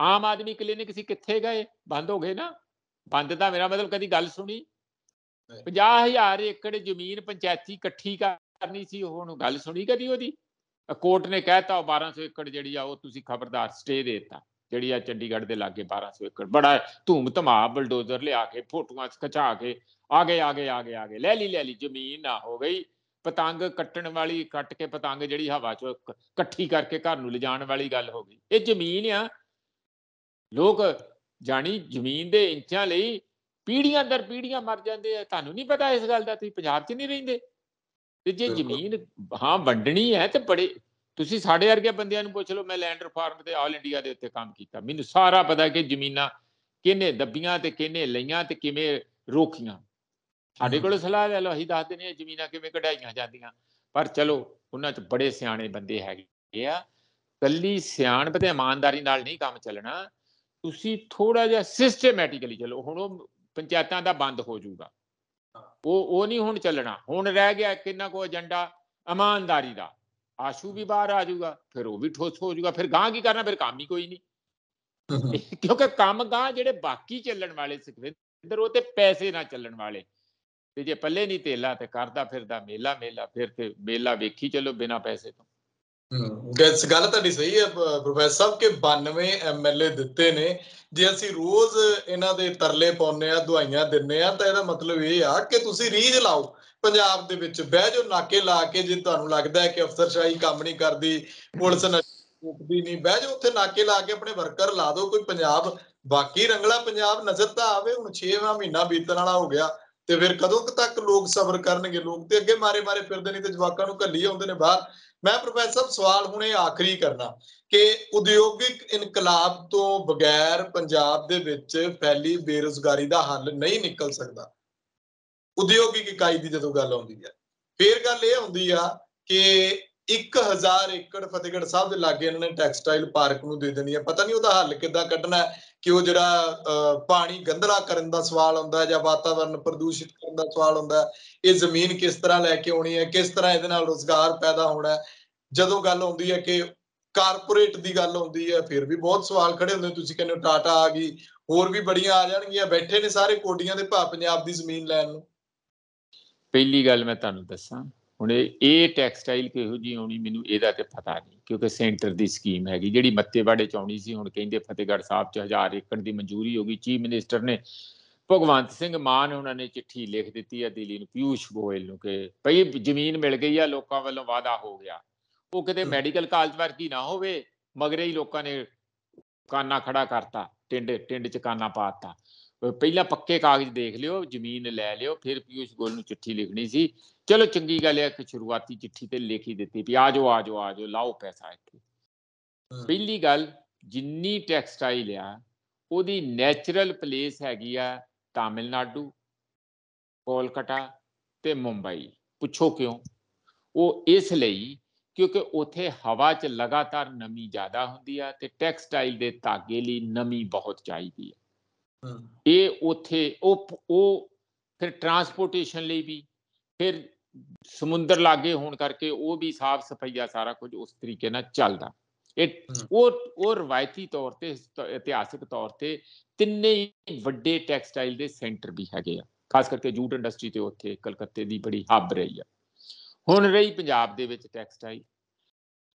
B: ਆਮ ਆਦਮੀ ਕਲੀਨਿਕ ਸੀ ਕਿੱਥੇ ਗਏ ਬੰਦ ਹੋ ਗਏ ਨਾ ਬੰਦ ਦਾ ਮੇਰਾ ਮਤਲਬ ਕਦੀ ਗੱਲ ਸੁਣੀ 50000 ਏਕੜ ਜ਼ਮੀਨ ਪੰਚਾਇਤੀ ਇਕੱਠੀ ਕਰਨੀ ਸੀ ਨੂੰ ਗੱਲ ਸੁਣੀ ਕਦੀ ਉਹਦੀ ਕੋਰਟ ਨੇ ਕਹਿਤਾ 1200 ਏਕੜ ਜਿਹੜੀ ਆ ਉਹ ਤੁਸੀਂ ਖਬਰਦਾਰ ਸਟੇ ਦੇਤਾ ਜਿਹੜੀ ਆ ਚੰਡੀਗੜ੍ਹ ਦੇ ਲਾਗੇ 1200 ਏਕੜ ਬੜਾ ਧੂਮ ਧਮਾ ਬਲਡੋਜ਼ਰ ਲਿਆ ਕੇ ਫੋਟੋਆਂ ਖਚਾ ਕੇ ਆ ਗਏ ਆ ਗਏ ਆ ਗਏ ਆ ਗਏ ਲੈ ਲਈ ਲੈ ਲਈ ਜ਼ਮੀਨ ਨਾ ਹੋ ਗਈ ਪਤੰਗ ਕੱਟਣ ਵਾਲੀ ਕੱਟ ਕੇ ਪਤੰਗ ਜਿਹੜੀ ਹਵਾ 'ਚ ਇਕੱਠੀ ਕਰਕੇ ਘਰ ਨੂੰ ਲਿਜਾਣ ਵਾਲੀ ਗੱਲ ਹੋ ਗਈ ਇਹ ਜ਼ਮੀਨ ਆ ਲੋਕ ਜਾਣੀ ਜ਼ਮੀਨ ਦੇ ਇੰਚਾਂ ਲਈ ਪੀੜੀਆਂ ਦਰ ਪੀੜੀਆਂ ਮਰ ਜਾਂਦੇ ਆ ਤੁਹਾਨੂੰ ਨਹੀਂ ਪਤਾ ਇਸ ਗੱਲ ਦਾ ਤੁਸੀਂ ਪੰਜਾਬ 'ਚ ਨਹੀਂ ਰਹਿੰਦੇ ਤੇ ਜੇ ਜ਼ਮੀਨ ਹਾਂ ਵੰਡਣੀ ਹੈ ਤੇ ਬੜੇ ਤੁਸੀਂ ਸਾਡੇ ਵਰਗੇ ਬੰਦਿਆਂ ਨੂੰ ਪੁੱਛ ਲਓ ਮੈਂ ਲੈਂਡ ਰਿਫਾਰਮ ਤੇ ਆਲ ਇੰਡੀਆ ਦੇ ਉੱਤੇ ਕੰਮ ਕੀਤਾ ਮੈਨੂੰ ਸਾਰਾ ਪਤਾ ਕਿ ਜ਼ਮੀਨਾਂ ਕਿਹਨੇ ਦੱਬੀਆਂ ਤੇ ਕਿਹਨੇ ਲਈਆਂ ਤੇ ਕਿਵੇਂ ਰੋਕੀਆਂ ਸਾਡੇ ਕੋਲ ਸਲਾਹ ਲੈ ਲਓ ਅਸੀਂ ਦੱਸ ਦਿੰਦੇ ਹਾਂ ਜ਼ਮੀਨਾਂ ਕਿਵੇਂ ਕਢਾਈਆਂ ਜਾਂਦੀਆਂ ਪਰ ਚਲੋ ਉਹਨਾਂ 'ਚ ਬੜੇ ਸਿਆਣੇ ਬੰਦੇ ਹੈਗੇ ਆ ਕੱਲੀ ਸਿਆਣਪ ਤੇ ਇਮਾਨਦਾਰੀ ਨਾਲ ਨਹੀਂ ਕੰਮ ਚੱਲਣਾ ਤੁਸੀਂ ਥੋੜਾ ਜਿਹਾ ਸਿਸਟਮੈਟਿਕਲੀ ਚਲੋ ਹੁਣ ਉਹ ਪੰਚਾਇਤਾਂ ਦਾ ਬੰਦ ਹੋ ਜਾਊਗਾ ਉਹ ਉਹ ਨਹੀਂ ਹੁਣ ਚੱਲਣਾ ਹੁਣ ਰਹਿ ਗਿਆ ਕਿੰਨਾ ਕੋ ਏਜੰਡਾ ਇਮਾਨਦਾਰੀ ਦਾ ਆਸ਼ੂ ਵੀ ਬਾਹਰ ਆ ਜਾਊਗਾ ਫਿਰ ਉਹ ਵੀ ਠੋਸ ਹੋ ਜਾਊਗਾ ਫਿਰ ਗਾਂ ਕੀ ਕਰਨਾ ਫਿਰ ਕੰਮ ਹੀ ਕੋਈ ਨਹੀਂ ਕਿਉਂਕਿ ਕੰਮ ਗਾਂ ਜਿਹੜੇ ਬਾਕੀ ਚੱਲਣ ਵਾਲੇ ਸਿਕਵਿੰਦਰ ਉਹ ਤੇ ਪੈਸੇ ਨਾਲ ਚੱਲਣ ਵਾਲੇ ਤੇ ਜੇ ਪੱਲੇ ਨਹੀਂ ਤੇਲਾ ਤੇ ਕਰਦਾ ਫਿਰਦਾ ਮੇਲਾ ਮੇਲਾ ਫਿਰ ਤੇ ਮੇਲਾ ਵੇਖੀ ਚਲੋ ਬਿਨਾ ਪੈਸੇ ਤੋਂ
A: ਗੱਸ ਗੱਲ ਤੁਹਾਡੀ ਸਹੀ ਹੈ ਪ੍ਰੋਫੈਸਰ ਸਾਹਿਬ ਕਿ 92 ਐਮਐਲਏ ਦਿੱਤੇ ਨੇ ਜੇ ਅਸੀਂ ਰੋਜ਼ ਇਹਨਾਂ ਦੇ ਤਰਲੇ ਪਾਉਨੇ ਆ ਦਵਾਈਆਂ ਦਿੰਨੇ ਆ ਤਾਂ ਇਹਦਾ ਮਤਲਬ ਇਹ ਆ ਕਿ ਤੁਸੀਂ ਰੀਝ ਲਾਓ ਪੰਜਾਬ ਦੇ ਵਿੱਚ ਬਹਿ ਜੋ ਨਾਕੇ ਲਾ ਕੇ ਜੇ ਤੁਹਾਨੂੰ ਲੱਗਦਾ ਹੈ ਕਿ ਅਫਸਰਸ਼ਾਹੀ ਕੰਮ ਨਹੀਂ ਕਰਦੀ ਪੁਲਿਸ ਨਸ਼ੀ ਨਹੀਂ ਬਹਿ ਜੋ ਉੱਥੇ ਨਾਕੇ ਲਾ ਕੇ ਆਪਣੇ ਵਰਕਰ ਲਾ ਦਿਓ ਕੋਈ ਪੰਜਾਬ ਬਾਕੀ ਰੰਗਲਾ ਪੰਜਾਬ ਨਜ਼ਰ ਤਾਂ ਆਵੇ ਹੁਣ 6ਵਾਂ ਮਹੀਨਾ ਬੀਤਣ ਵਾਲਾ ਹੋ ਗਿਆ ਤੇ ਫਿਰ ਕਦੋਂ ਤੱਕ ਲੋਕ ਸਬਰ ਕਰਨਗੇ ਲੋਕ ਤੇ ਅੱਗੇ ਮਾਰੇ ਮਾਰੇ ਫਿਰਦੇ ਨਹੀਂ ਤੇ ਜਵਾਕਾਂ ਨੂੰ ਘੱਲੀ ਆਉਂਦੇ ਨੇ ਬਾਹਰ ਮੈਂ ਪ੍ਰੋਫੈਸਰ ਸਵਾਲ ਹੁਣ ਇਹ ਆਖਰੀ ਕਰਨਾ ਕਿ ਉਦਯੋਗਿਕ ਇਨਕਲਾਬ ਤੋਂ ਬਗੈਰ ਪੰਜਾਬ ਦੇ ਵਿੱਚ ਫੈਲੀ ਬੇਰੋਜ਼ਗਾਰੀ ਦਾ ਹੱਲ ਨਹੀਂ ਨਿਕਲ ਸਕਦਾ ਉਦਯੋਗਿਕ ਇਕਾਈ ਦੀ ਜਦੋਂ ਗੱਲ ਆਉਂਦੀ ਹੈ ਫੇਰ ਗੱਲ ਇਹ ਹੁੰਦੀ ਆ ਕਿ 1000 ਏਕੜ ਫਤਿਹਗੜ੍ਹ ਸਾਹਿਬ ਦੇ ਲਾਗੇ ਇਹਨਾਂ ਨੇ ਟੈਕਸਟਾਈਲ ਪਾਰਕ ਨੂੰ ਦੇ ਦੇਣੀ ਆ ਪਤਾ ਨਹੀਂ ਉਹਦਾ ਹੱਲ ਕਿੱਦਾਂ ਕੱਢਣਾ ਹੈ ਕਿ ਉਹ ਜਿਹੜਾ ਪਾਣੀ ਗੰਧਲਾ ਕਰਨ ਦਾ ਸਵਾਲ ਹੁੰਦਾ ਜਾਂ ਵਾਤਾਵਰਨ ਪ੍ਰਦੂਸ਼ਿਤ ਕਰਨ ਦਾ ਸਵਾਲ ਹੁੰਦਾ ਇਹ ਜ਼ਮੀਨ ਕਿਸ ਤਰ੍ਹਾਂ ਲੈ ਕੇ ਆਉਣੀ ਹੈ ਕਿਸ ਤਰ੍ਹਾਂ ਇਹਦੇ ਨਾਲ ਰੋਜ਼ਗਾਰ ਪੈਦਾ ਹੋਣਾ ਜਦੋਂ ਗੱਲ ਆਉਂਦੀ ਹੈ ਕਿ ਕਾਰਪੋਰੇਟ ਦੀ ਗੱਲ ਆਉਂਦੀ ਹੈ ਫਿਰ ਵੀ ਬਹੁਤ ਸਵਾਲ ਖੜੇ ਹੁੰਦੇ ਤੁਸੀਂ ਕਹਿੰਦੇ ਟਾਟਾ ਆ ਗਈ ਹੋਰ ਵੀ ਬੜੀਆਂ ਆ ਜਾਣਗੀਆਂ ਬੈਠੇ ਨੇ ਸਾਰੇ ਕੋਡੀਆਂ ਦੇ ਭਾ ਪੰਜਾਬ ਦੀ ਜ਼ਮੀਨ ਲੈਣ ਨੂੰ
B: ਪਹਿਲੀ ਗੱਲ ਮੈਂ ਤੁਹਾਨੂੰ ਦੱਸਾਂ ਹੁਣ ਇਹ ਟੈਕਸਟਾਈਲ ਕਿਹੋ ਜੀ ਆਉਣੀ ਮੈਨੂੰ ਇਹਦਾ ਤੇ ਪਤਾ ਨਹੀਂ ਕਿਉਂਕਿ ਸੈਂਟਰ ਦੀ ਸਕੀਮ ਹੈਗੀ ਜਿਹੜੀ ਮੱਤੇਵਾੜੇ ਚ ਆਉਣੀ ਸੀ ਹੁਣ ਕਹਿੰਦੇ ਫਤਿਹਗੜ੍ਹ ਸਾਹਿਬ ਚ 1000 ਏਕੜ ਦੀ ਮਨਜ਼ੂਰੀ ਹੋ ਗਈ ਚੀਫ ਮਿਨਿਸਟਰ ਨੇ ਭਗਵੰਤ ਸਿੰਘ ਮਾਨ ਨੇ ਉਹਨਾਂ ਨੇ ਚਿੱਠੀ ਲਿਖ ਦਿੱਤੀ ਹੈ ਦਿੱਲੀ ਨੂੰ ਪਿਊਸ਼ ਗੋਇਲ ਨੂੰ ਕਿ ਭਈ ਜ਼ਮੀਨ ਮਿਲ ਗਈ ਆ ਲੋਕਾਂ ਵੱਲੋਂ ਵਾਅਦਾ ਹੋ ਗਿਆ ਉਹ ਕਿਤੇ ਮੈਡੀਕਲ ਕਾਲਜ ਵਰਗੀ ਨਾ ਹੋਵੇ ਮਗਰੇ ਹੀ ਲੋਕਾਂ ਨੇ ਕਾਨਾ ਖੜਾ ਕਰਤਾ ਟਿੰਡ ਟਿੰਡ ਚ ਕਾਨਾ ਪਾਤਾ ਪਹਿਲਾਂ ਪੱਕੇ ਕਾਗਜ਼ ਦੇਖ ਲਿਓ ਜ਼ਮੀਨ ਲੈ ਲਿਓ ਫਿਰ ਪੀਯੂਸ਼ ਗੋਲ ਨੂੰ ਚਿੱਠੀ ਲਿਖਣੀ ਸੀ ਚਲੋ ਚੰਗੀ ਗੱਲ ਹੈ ਕਿ ਸ਼ੁਰੂਆਤੀ ਚਿੱਠੀ ਤੇ ਲਿਖ ਹੀ ਦਿੱਤੀ ਵੀ ਆਜੋ ਆਜੋ ਆਜੋ ਲਾਓ ਪੈਸਾ ਇੱਥੇ ਪਹਿਲੀ ਗੱਲ ਜਿੰਨੀ ਟੈਕਸਟਾਈਲ ਆ ਉਹਦੀ ਨੇਚਰਲ ਪਲੇਸ ਹੈਗੀ ਆ ਤਾਮਿਲਨਾਡੂ ਕੋਲਕਾਤਾ ਤੇ ਮੁੰਬਈ ਪੁੱਛੋ ਕਿਉਂ ਉਹ ਇਸ ਲਈ ਕਿਉਂਕਿ ਉਥੇ ਹਵਾ 'ਚ ਲਗਾਤਾਰ ਨਮੀ ਜ਼ਿਆਦਾ ਹੁੰਦੀ ਆ ਤੇ ਟੈਕਸਟਾਈਲ ਦੇ ਧਾਗੇ ਲਈ ਨਮੀ ਬਹੁਤ ਚਾਹੀਦੀ ਆ ਇਹ ਉਥੇ ਉਹ ਉਹ ਫਿਰ ਟਰਾਂਸਪੋਰਟੇਸ਼ਨ ਲਈ ਵੀ ਫਿਰ ਸਮੁੰਦਰ ਲਾਗੇ ਹੋਣ ਕਰਕੇ ਉਹ ਵੀ ਸਾਫ ਸਫਾਈਆ ਸਾਰਾ ਕੁਝ ਉਸ ਤਰੀਕੇ ਨਾਲ ਚੱਲਦਾ ਇਹ ਉਹ ਉਹ ਰਵਾਇਤੀ ਤੌਰ ਤੇ ਇਤਿਹਾਸਿਕ ਤੌਰ ਤੇ ਤਿੰਨੇ ਵੱਡੇ ਟੈਕਸਟਾਈਲ ਦੇ ਸੈਂਟਰ ਵੀ ਹੈਗੇ ਆ ਖਾਸ ਕਰਕੇ ਜੂਟ ਇੰਡਸਟਰੀ ਤੇ ਉੱਥੇ ਕਲਕੱਤੇ ਦੀ ਬੜੀ ਹੱਬ ਰਹੀ ਆ ਹੁਣ ਰਹੀ ਪੰਜਾਬ ਦੇ ਵਿੱਚ ਟੈਕਸਟਾਈਲ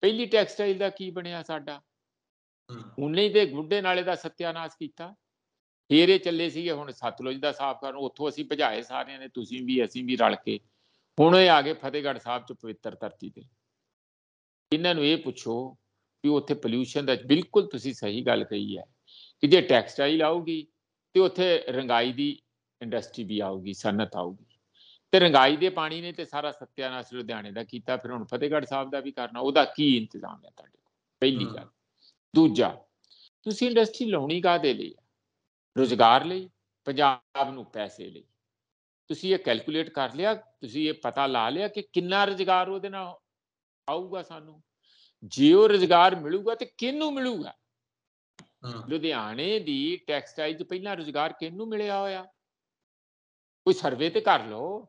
B: ਪਹਿਲੀ ਟੈਕਸਟਾਈਲ ਦਾ ਕੀ ਬਣਿਆ ਸਾਡਾ ਉਹਨੇ ਤੇ ਗੁੱਡੇ ਨਾਲੇ ਦਾ ਸਤਿਆਨਾਸ਼ ਕੀਤਾ ਫੇਰੇ ਚੱਲੇ ਸੀਗੇ ਹੁਣ ਸਤਲੁਜ ਦਾ ਸਾਫ਼ ਕਰਨ ਉੱਥੋਂ ਅਸੀਂ ਭਜਾਏ ਸਾਰਿਆਂ ਨੇ ਤੁਸੀਂ ਵੀ ਅਸੀਂ ਵੀ ਰਲ ਕੇ ਹੁਣ ਇਹ ਆ ਗਏ ਫਤਿਹਗੜ੍ਹ ਸਾਹਿਬ ਚ ਪਵਿੱਤਰ ਧਰਤੀ ਤੇ ਇਹਨਾਂ ਨੂੰ ਇਹ ਪੁੱਛੋ ਵੀ ਉੱਥੇ ਪੋਲੂਸ਼ਨ ਦਾ ਬਿਲਕੁਲ ਤੁਸੀਂ ਸਹੀ ਗੱਲ ਕਹੀ ਹੈ ਕਿ ਜੇ ਟੈਕਸਟਾਈਲ ਆਊਗੀ ਤੇ ਉੱਥੇ ਰੰਗਾਈ ਦੀ ਇੰਡਸਟਰੀ ਵੀ ਆਊਗੀ ਸਨਤ ਆਊਗੀ ਤੇ ਰੰਗਾਈ ਦੇ ਪਾਣੀ ਨੇ ਤੇ ਸਾਰਾ ਸਤਿਆਨਾਸ਼ ਲੁਧਿਆਣੇ ਦਾ ਕੀਤਾ ਫਿਰ ਹੁਣ ਫਤਿਹਗੜ੍ਹ ਸਾਹਿਬ ਦਾ ਵੀ ਕਰਨਾ ਉਹਦਾ ਕੀ ਇੰਤਜ਼ਾਮ ਹੈ ਤੁਹਾਡੇ ਕੋਲ ਪਹਿਲੀ ਗੱਲ ਦੂਜਾ ਤੁਸੀਂ ਇੰਡਸਟਰੀ ਲਾਉਣੀ ਕਾਦੇ ਲਈ ਰੋਜ਼ਗਾਰ ਲਈ ਪੰਜਾਬ ਨੂੰ ਪੈਸੇ ਲਈ ਤੁਸੀਂ ਇਹ ਕੈਲਕੂਲੇਟ ਕਰ ਲਿਆ ਤੁਸੀਂ ਇਹ ਪਤਾ ਲਾ ਲਿਆ ਕਿ ਕਿੰਨਾ ਰੋਜ਼ਗਾਰ ਉਹਦੇ ਨਾਲ ਆਊਗਾ ਸਾਨੂੰ ਜੇ ਉਹ ਰੋਜ਼ਗਾਰ ਮਿਲੂਗਾ ਤੇ ਕਿਹਨੂੰ ਮਿਲੂਗਾ ਲੁਧਿਆਣੇ ਦੀ ਟੈਕਸਟਾਈਲ ਤੋਂ ਪਹਿਲਾਂ ਰੋਜ਼ਗਾਰ ਕਿਹਨੂੰ ਮਿਲਿਆ ਹੋਇਆ ਕੋਈ ਸਰਵੇ ਤੇ ਕਰ ਲਓ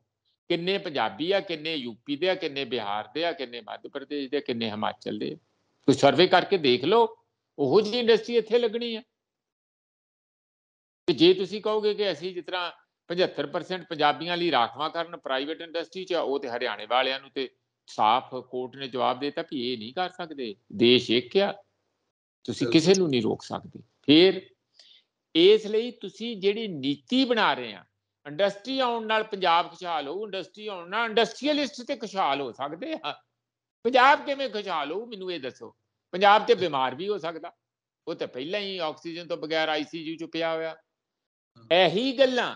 B: ਕਿੰਨੇ ਪੰਜਾਬੀ ਆ ਕਿੰਨੇ ਯੂਪੀ ਦੇ ਆ ਕਿੰਨੇ ਬਿਹਾਰ ਦੇ ਆ ਕਿੰਨੇ ਮੱਧ ਪ੍ਰਦੇਸ਼ ਦੇ ਕਿੰਨੇ ਹਿਮਾਚਲ ਦੇ ਕੋਈ ਸਰਵੇ ਕਰਕੇ ਦੇਖ ਲਓ ਉਹੋ ਜਿਹੀ ਇੰਡਸਟਰੀ ਇੱਥੇ ਲੱਗਣੀ ਆ ਕਿ ਜੇ ਤੁਸੀਂ ਕਹੋਗੇ ਕਿ ਅਸੀਂ ਜਿਸ ਤਰ੍ਹਾਂ 75% ਪੰਜਾਬੀਆਂ ਲਈ ਰਾਖਵਾਂ ਕਰਨ ਪ੍ਰਾਈਵੇਟ ਇੰਡਸਟਰੀ 'ਚ ਉਹ ਤੇ ਹਰਿਆਣੇ ਵਾਲਿਆਂ ਨੂੰ ਤੇ ਸਾਫ਼ ਕੋਰਟ ਨੇ ਜਵਾਬ ਦਿੱਤਾ ਵੀ ਇਹ ਨਹੀਂ ਕਰ ਸਕਦੇ ਦੇਸ਼ ਇੱਕ ਆ ਤੁਸੀਂ ਕਿਸੇ ਨੂੰ ਨਹੀਂ ਰੋਕ ਸਕਦੇ ਫਿਰ ਇਸ ਲਈ ਤੁਸੀਂ ਜਿਹੜੀ ਨੀਤੀ ਬਣਾ ਰਹੇ ਆ ਇੰਡਸਟਰੀ ਆਉਣ ਨਾਲ ਪੰਜਾਬ ਖੁਸ਼ਹਾਲ ਹੋਊ ਇੰਡਸਟਰੀ ਆਉਣ ਨਾਲ ਇੰਡਸਟਰੀਅਲਿਸਟ ਤੇ ਖੁਸ਼ਹਾਲ ਹੋ ਸਕਦੇ ਆ ਪੰਜਾਬ ਕਿਵੇਂ ਖੁਸ਼ਹਾਲ ਹੋਊ ਮੈਨੂੰ ਇਹ ਦੱਸੋ ਪੰਜਾਬ ਤੇ ਬਿਮਾਰ ਵੀ ਹੋ ਸਕਦਾ ਉਹ ਤਾਂ ਪਹਿਲਾਂ ਹੀ ਆਕਸੀਜਨ ਤੋਂ ਬਗੈਰ ਆਈਸੀਯੂ ਚ ਪਿਆ ਹੋਇਆ ਇਹੀ ਗੱਲਾਂ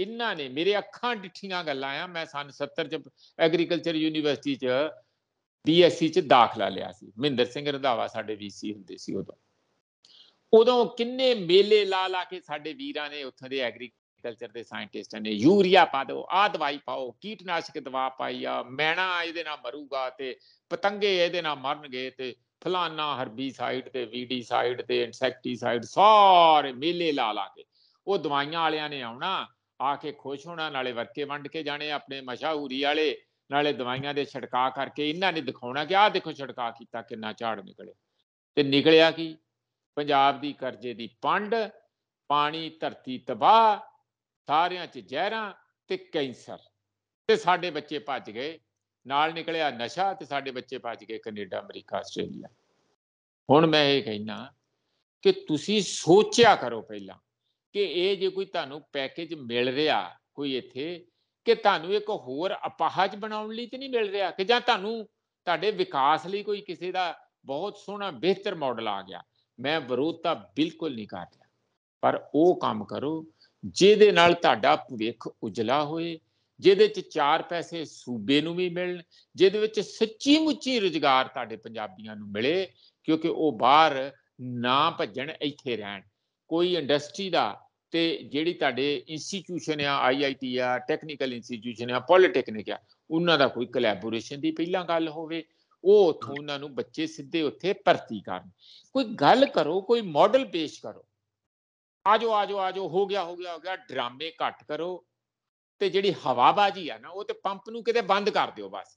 B: ਇਹਨਾਂ ਨੇ ਮੇਰੇ ਅੱਖਾਂ ਡਿੱਠੀਆਂ ਗੱਲਾਂ ਆ ਮੈਂ ਸਨ 70 ਚ ਐਗਰੀਕਲਚਰ ਯੂਨੀਵਰਸਿਟੀ ਚ ਬੀਐਸਸੀ ਚ ਦਾਖਲਾ ਲਿਆ ਸੀ ਮਹਿੰਦਰ ਸਿੰਘ ਰੰਧਾਵਾ ਸਾਡੇ ਵੀਸੀ ਹੁੰਦੇ ਸੀ ਉਦੋਂ ਉਦੋਂ ਕਿੰਨੇ ਮੇਲੇ ਲਾ ਲਾ ਕੇ ਸਾਡੇ ਵੀਰਾਂ ਨੇ ਉੱਥੇ ਦੇ ਐਗਰੀਕਲਚਰ ਦੇ ਸਾਇੰਟਿਸਟ ਨੇ ਯੂਰੀਆ ਪਾ ਦਿਓ ਆ ਦਵਾਈ ਪਾਓ ਕੀਟਨਾਸ਼ਕ ਦਵਾ ਪਾਈ ਆ ਮੈਣਾ ਇਹਦੇ ਨਾਲ ਮਰੂਗਾ ਤੇ ਪਤੰਗੇ ਇਹਦੇ ਨਾਲ ਮਰਨਗੇ ਤੇ ਫਲਾਨਾ ਹਰਬੀ ਸਾਈਡ ਤੇ ਵੀਡੀ ਸਾਈਡ ਤੇ ਇਨਸੈਕਟੀਸਾਈਡ ਸਾਰੇ ਮੇਲੇ ਲਾ ਲਾ ਕੇ ਉਹ ਦਵਾਈਆਂ ਵਾਲਿਆਂ ਨੇ ਆਉਣਾ ਆ ਕੇ ਖੁਸ਼ ਹੋਣਾ ਨਾਲੇ ਵਰਕੇ ਵੰਡ ਕੇ ਜਾਣੇ ਆਪਣੇ ਮਸ਼ਹੂਰੀ ਵਾਲੇ ਨਾਲੇ ਦਵਾਈਆਂ ਦੇ ਛਿੜਕਾ ਕਰਕੇ ਇਹਨਾਂ ਨੇ ਦਿਖਾਉਣਾ ਕਿ ਆਹ ਦੇਖੋ ਛਿੜਕਾ ਕੀਤਾ ਕਿੰਨਾ ਝਾੜ ਨਿਕਲੇ ਤੇ ਨਿਕਲਿਆ ਕੀ ਪੰਜਾਬ ਦੀ ਕਰਜ਼ੇ ਦੀ ਪੰਡ ਪਾਣੀ ਧਰਤੀ ਤਬਾਹ ਸਾਰਿਆਂ 'ਚ ਜ਼ਹਿਰਾਂ ਤੇ ਕੈਂਸਰ ਤੇ ਸਾਡੇ ਬੱਚੇ ਭੱਜ ਗਏ ਨਾਲ ਨਿਕਲਿਆ ਨਸ਼ਾ ਤੇ ਸਾਡੇ ਬੱਚੇ ਭੱਜ ਗਏ ਕੈਨੇਡਾ ਅਮਰੀਕਾ ਆਸਟ੍ਰੇਲੀਆ ਹੁਣ ਮੈਂ ਇਹ ਕਹਿਣਾ ਕਿ ਤੁਸੀਂ ਸੋਚਿਆ ਕਰੋ ਪਹਿਲਾਂ ਕਿ ਇਹ ਜੇ ਕੋਈ ਤੁਹਾਨੂੰ ਪੈਕੇਜ ਮਿਲ ਰਿਹਾ ਕੋਈ ਇੱਥੇ ਕਿ ਤੁਹਾਨੂੰ ਇੱਕ ਹੋਰ ਅਪਾਹਜ ਬਣਾਉਣ ਲਈ ਤੇ ਨਹੀਂ ਮਿਲ ਰਿਹਾ ਕਿ ਜਾਂ ਤੁਹਾਨੂੰ ਤੁਹਾਡੇ ਵਿਕਾਸ ਲਈ ਕੋਈ ਕਿਸੇ ਦਾ ਬਹੁਤ ਸੋਹਣਾ ਬਿਹਤਰ ਮਾਡਲ ਆ ਗਿਆ ਮੈਂ ਵਿਰੋਧ ਤਾਂ ਬਿਲਕੁਲ ਨਹੀਂ ਕਰ ਰਿਹਾ ਪਰ ਉਹ ਕੰਮ ਕਰੋ ਜਿਹਦੇ ਨਾਲ ਤੁਹਾਡਾ ਭਵਿੱਖ ਉਜਲਾ ਹੋਏ ਜਿਹਦੇ ਚ ਚਾਰ ਪੈਸੇ ਸੂਬੇ ਨੂੰ ਵੀ ਮਿਲਣ ਜਿਹਦੇ ਵਿੱਚ ਸੱਚੀ ਮੁੱਚੀ ਰੋਜ਼ਗਾਰ ਤੁਹਾਡੇ ਪੰਜਾਬੀਆਂ ਨੂੰ ਮਿਲੇ ਕਿਉਂਕਿ ਉਹ ਬਾਹਰ ਨਾ ਭੱਜਣ ਇੱਥੇ ਰਹਿਣ ਕੋਈ ਇੰਡਸਟਰੀ ਦਾ ਤੇ ਜਿਹੜੀ ਤੁਹਾਡੇ ਇੰਸਟੀਚਿਊਸ਼ਨ ਆ ਆਈਆਈਟੀ ਆ ਟੈਕਨੀਕਲ ਇੰਸਟੀਚਿਊਸ਼ਨ ਆ ਪੋਲੀਟੈਕਨਿਕ ਆ ਉਹਨਾਂ ਦਾ ਕੋਈ ਕੋਲੈਬੋਰੇਸ਼ਨ ਦੀ ਪਹਿਲਾਂ ਗੱਲ ਹੋਵੇ ਉਹ ਉਥੋਂ ਉਹਨਾਂ ਨੂੰ ਬੱਚੇ ਸਿੱਧੇ ਉੱਥੇ ਭਰਤੀ ਕਰਨ ਕੋਈ ਗੱਲ ਕਰੋ ਕੋਈ ਮਾਡਲ ਪੇਸ਼ ਕਰੋ ਆਜੋ ਆਜੋ ਆਜੋ ਹੋ ਗਿਆ ਹੋ ਗਿਆ ਹੋ ਗਿਆ ਡਰਾਮੇ ਘੱਟ ਕਰੋ ਤੇ ਜਿਹੜੀ ਹਵਾਬਾਜੀ ਆ ਨਾ ਉਹ ਤੇ ਪੰਪ ਨੂੰ ਕਿਤੇ ਬੰਦ ਕਰ ਦਿਓ ਬਸ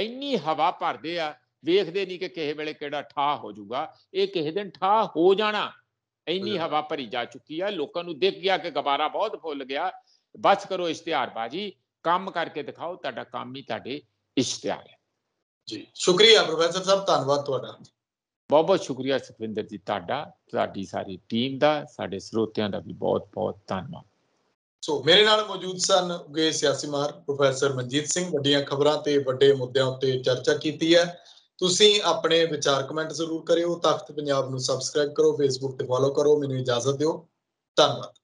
B: ਇੰਨੀ ਹਵਾ ਭਰਦੇ ਆ ਵੇਖਦੇ ਨਹੀਂ ਕਿ ਕਿਸੇ ਵੇਲੇ ਕਿਹੜਾ ਠਾ ਹੋ ਜਾਊਗਾ ਇਹ ਕਿਸੇ ਦਿਨ ਠਾ ਹੋ ਜਾਣਾ ਇੰਨੀ ਹਵਾ ਭਰੀ ਜਾ ਚੁੱਕੀ ਆ ਲੋਕਾਂ ਨੂੰ ਦਿਖ ਗਿਆ ਕਿ ਗਵਾਰਾ ਬਹੁਤ ਫੁੱਲ ਗਿਆ ਬਸ ਕਰੋ ਇਸ਼ਤਿਹਾਰ ਬਾਜੀ ਕੰਮ ਕਰਕੇ ਦਿਖਾਓ ਤੁਹਾਡਾ ਕੰਮ ਹੀ ਤੁਹਾਡੇ ਇਸ਼ਤਿਹਾਰ ਹੈ ਜੀ ਸ਼ੁਕਰੀਆ ਪ੍ਰੋਫੈਸਰ ਸਾਹਿਬ ਧੰਨਵਾਦ ਤੁਹਾਡਾ ਬਹੁਤ ਬਹੁਤ ਸ਼ੁਕਰੀਆ ਸੁਖਵਿੰਦਰ ਜੀ ਤੁਹਾਡਾ ਤੁਹਾਡੀ ਸਾਰੀ ਟੀਮ ਦਾ ਸਾਡੇ ਸਰੋਤਿਆਂ ਦਾ ਵੀ ਬਹੁਤ ਬਹੁਤ ਧੰਨਵਾਦ
A: ਸੋ ਮੇਰੇ ਨਾਲ ਮੌਜੂਦ ਸਨ ਉਗੇ ਸਿਆਸੀ ਮਾਹਰ ਪ੍ਰੋਫੈਸਰ ਮਨਜੀਤ ਸਿੰਘ ਵੱਡੀਆਂ ਖਬਰਾਂ ਤੇ ਵੱਡੇ ਮੁੱਦਿਆਂ ਉੱਤੇ ਚਰਚਾ ਕੀਤੀ ਹੈ ਤੁਸੀਂ ਆਪਣੇ ਵਿਚਾਰ ਕਮੈਂਟ ਜ਼ਰੂਰ ਕਰਿਓ ਤਖਤ ਪੰਜਾਬ ਨੂੰ ਸਬਸਕ੍ਰਾਈਬ ਕਰੋ ਫੇਸਬੁੱਕ ਤੇ ਫੋਲੋ ਕਰੋ ਮੈਨੂੰ ਇਜਾਜ਼ਤ ਦਿਓ ਧੰਨਵਾਦ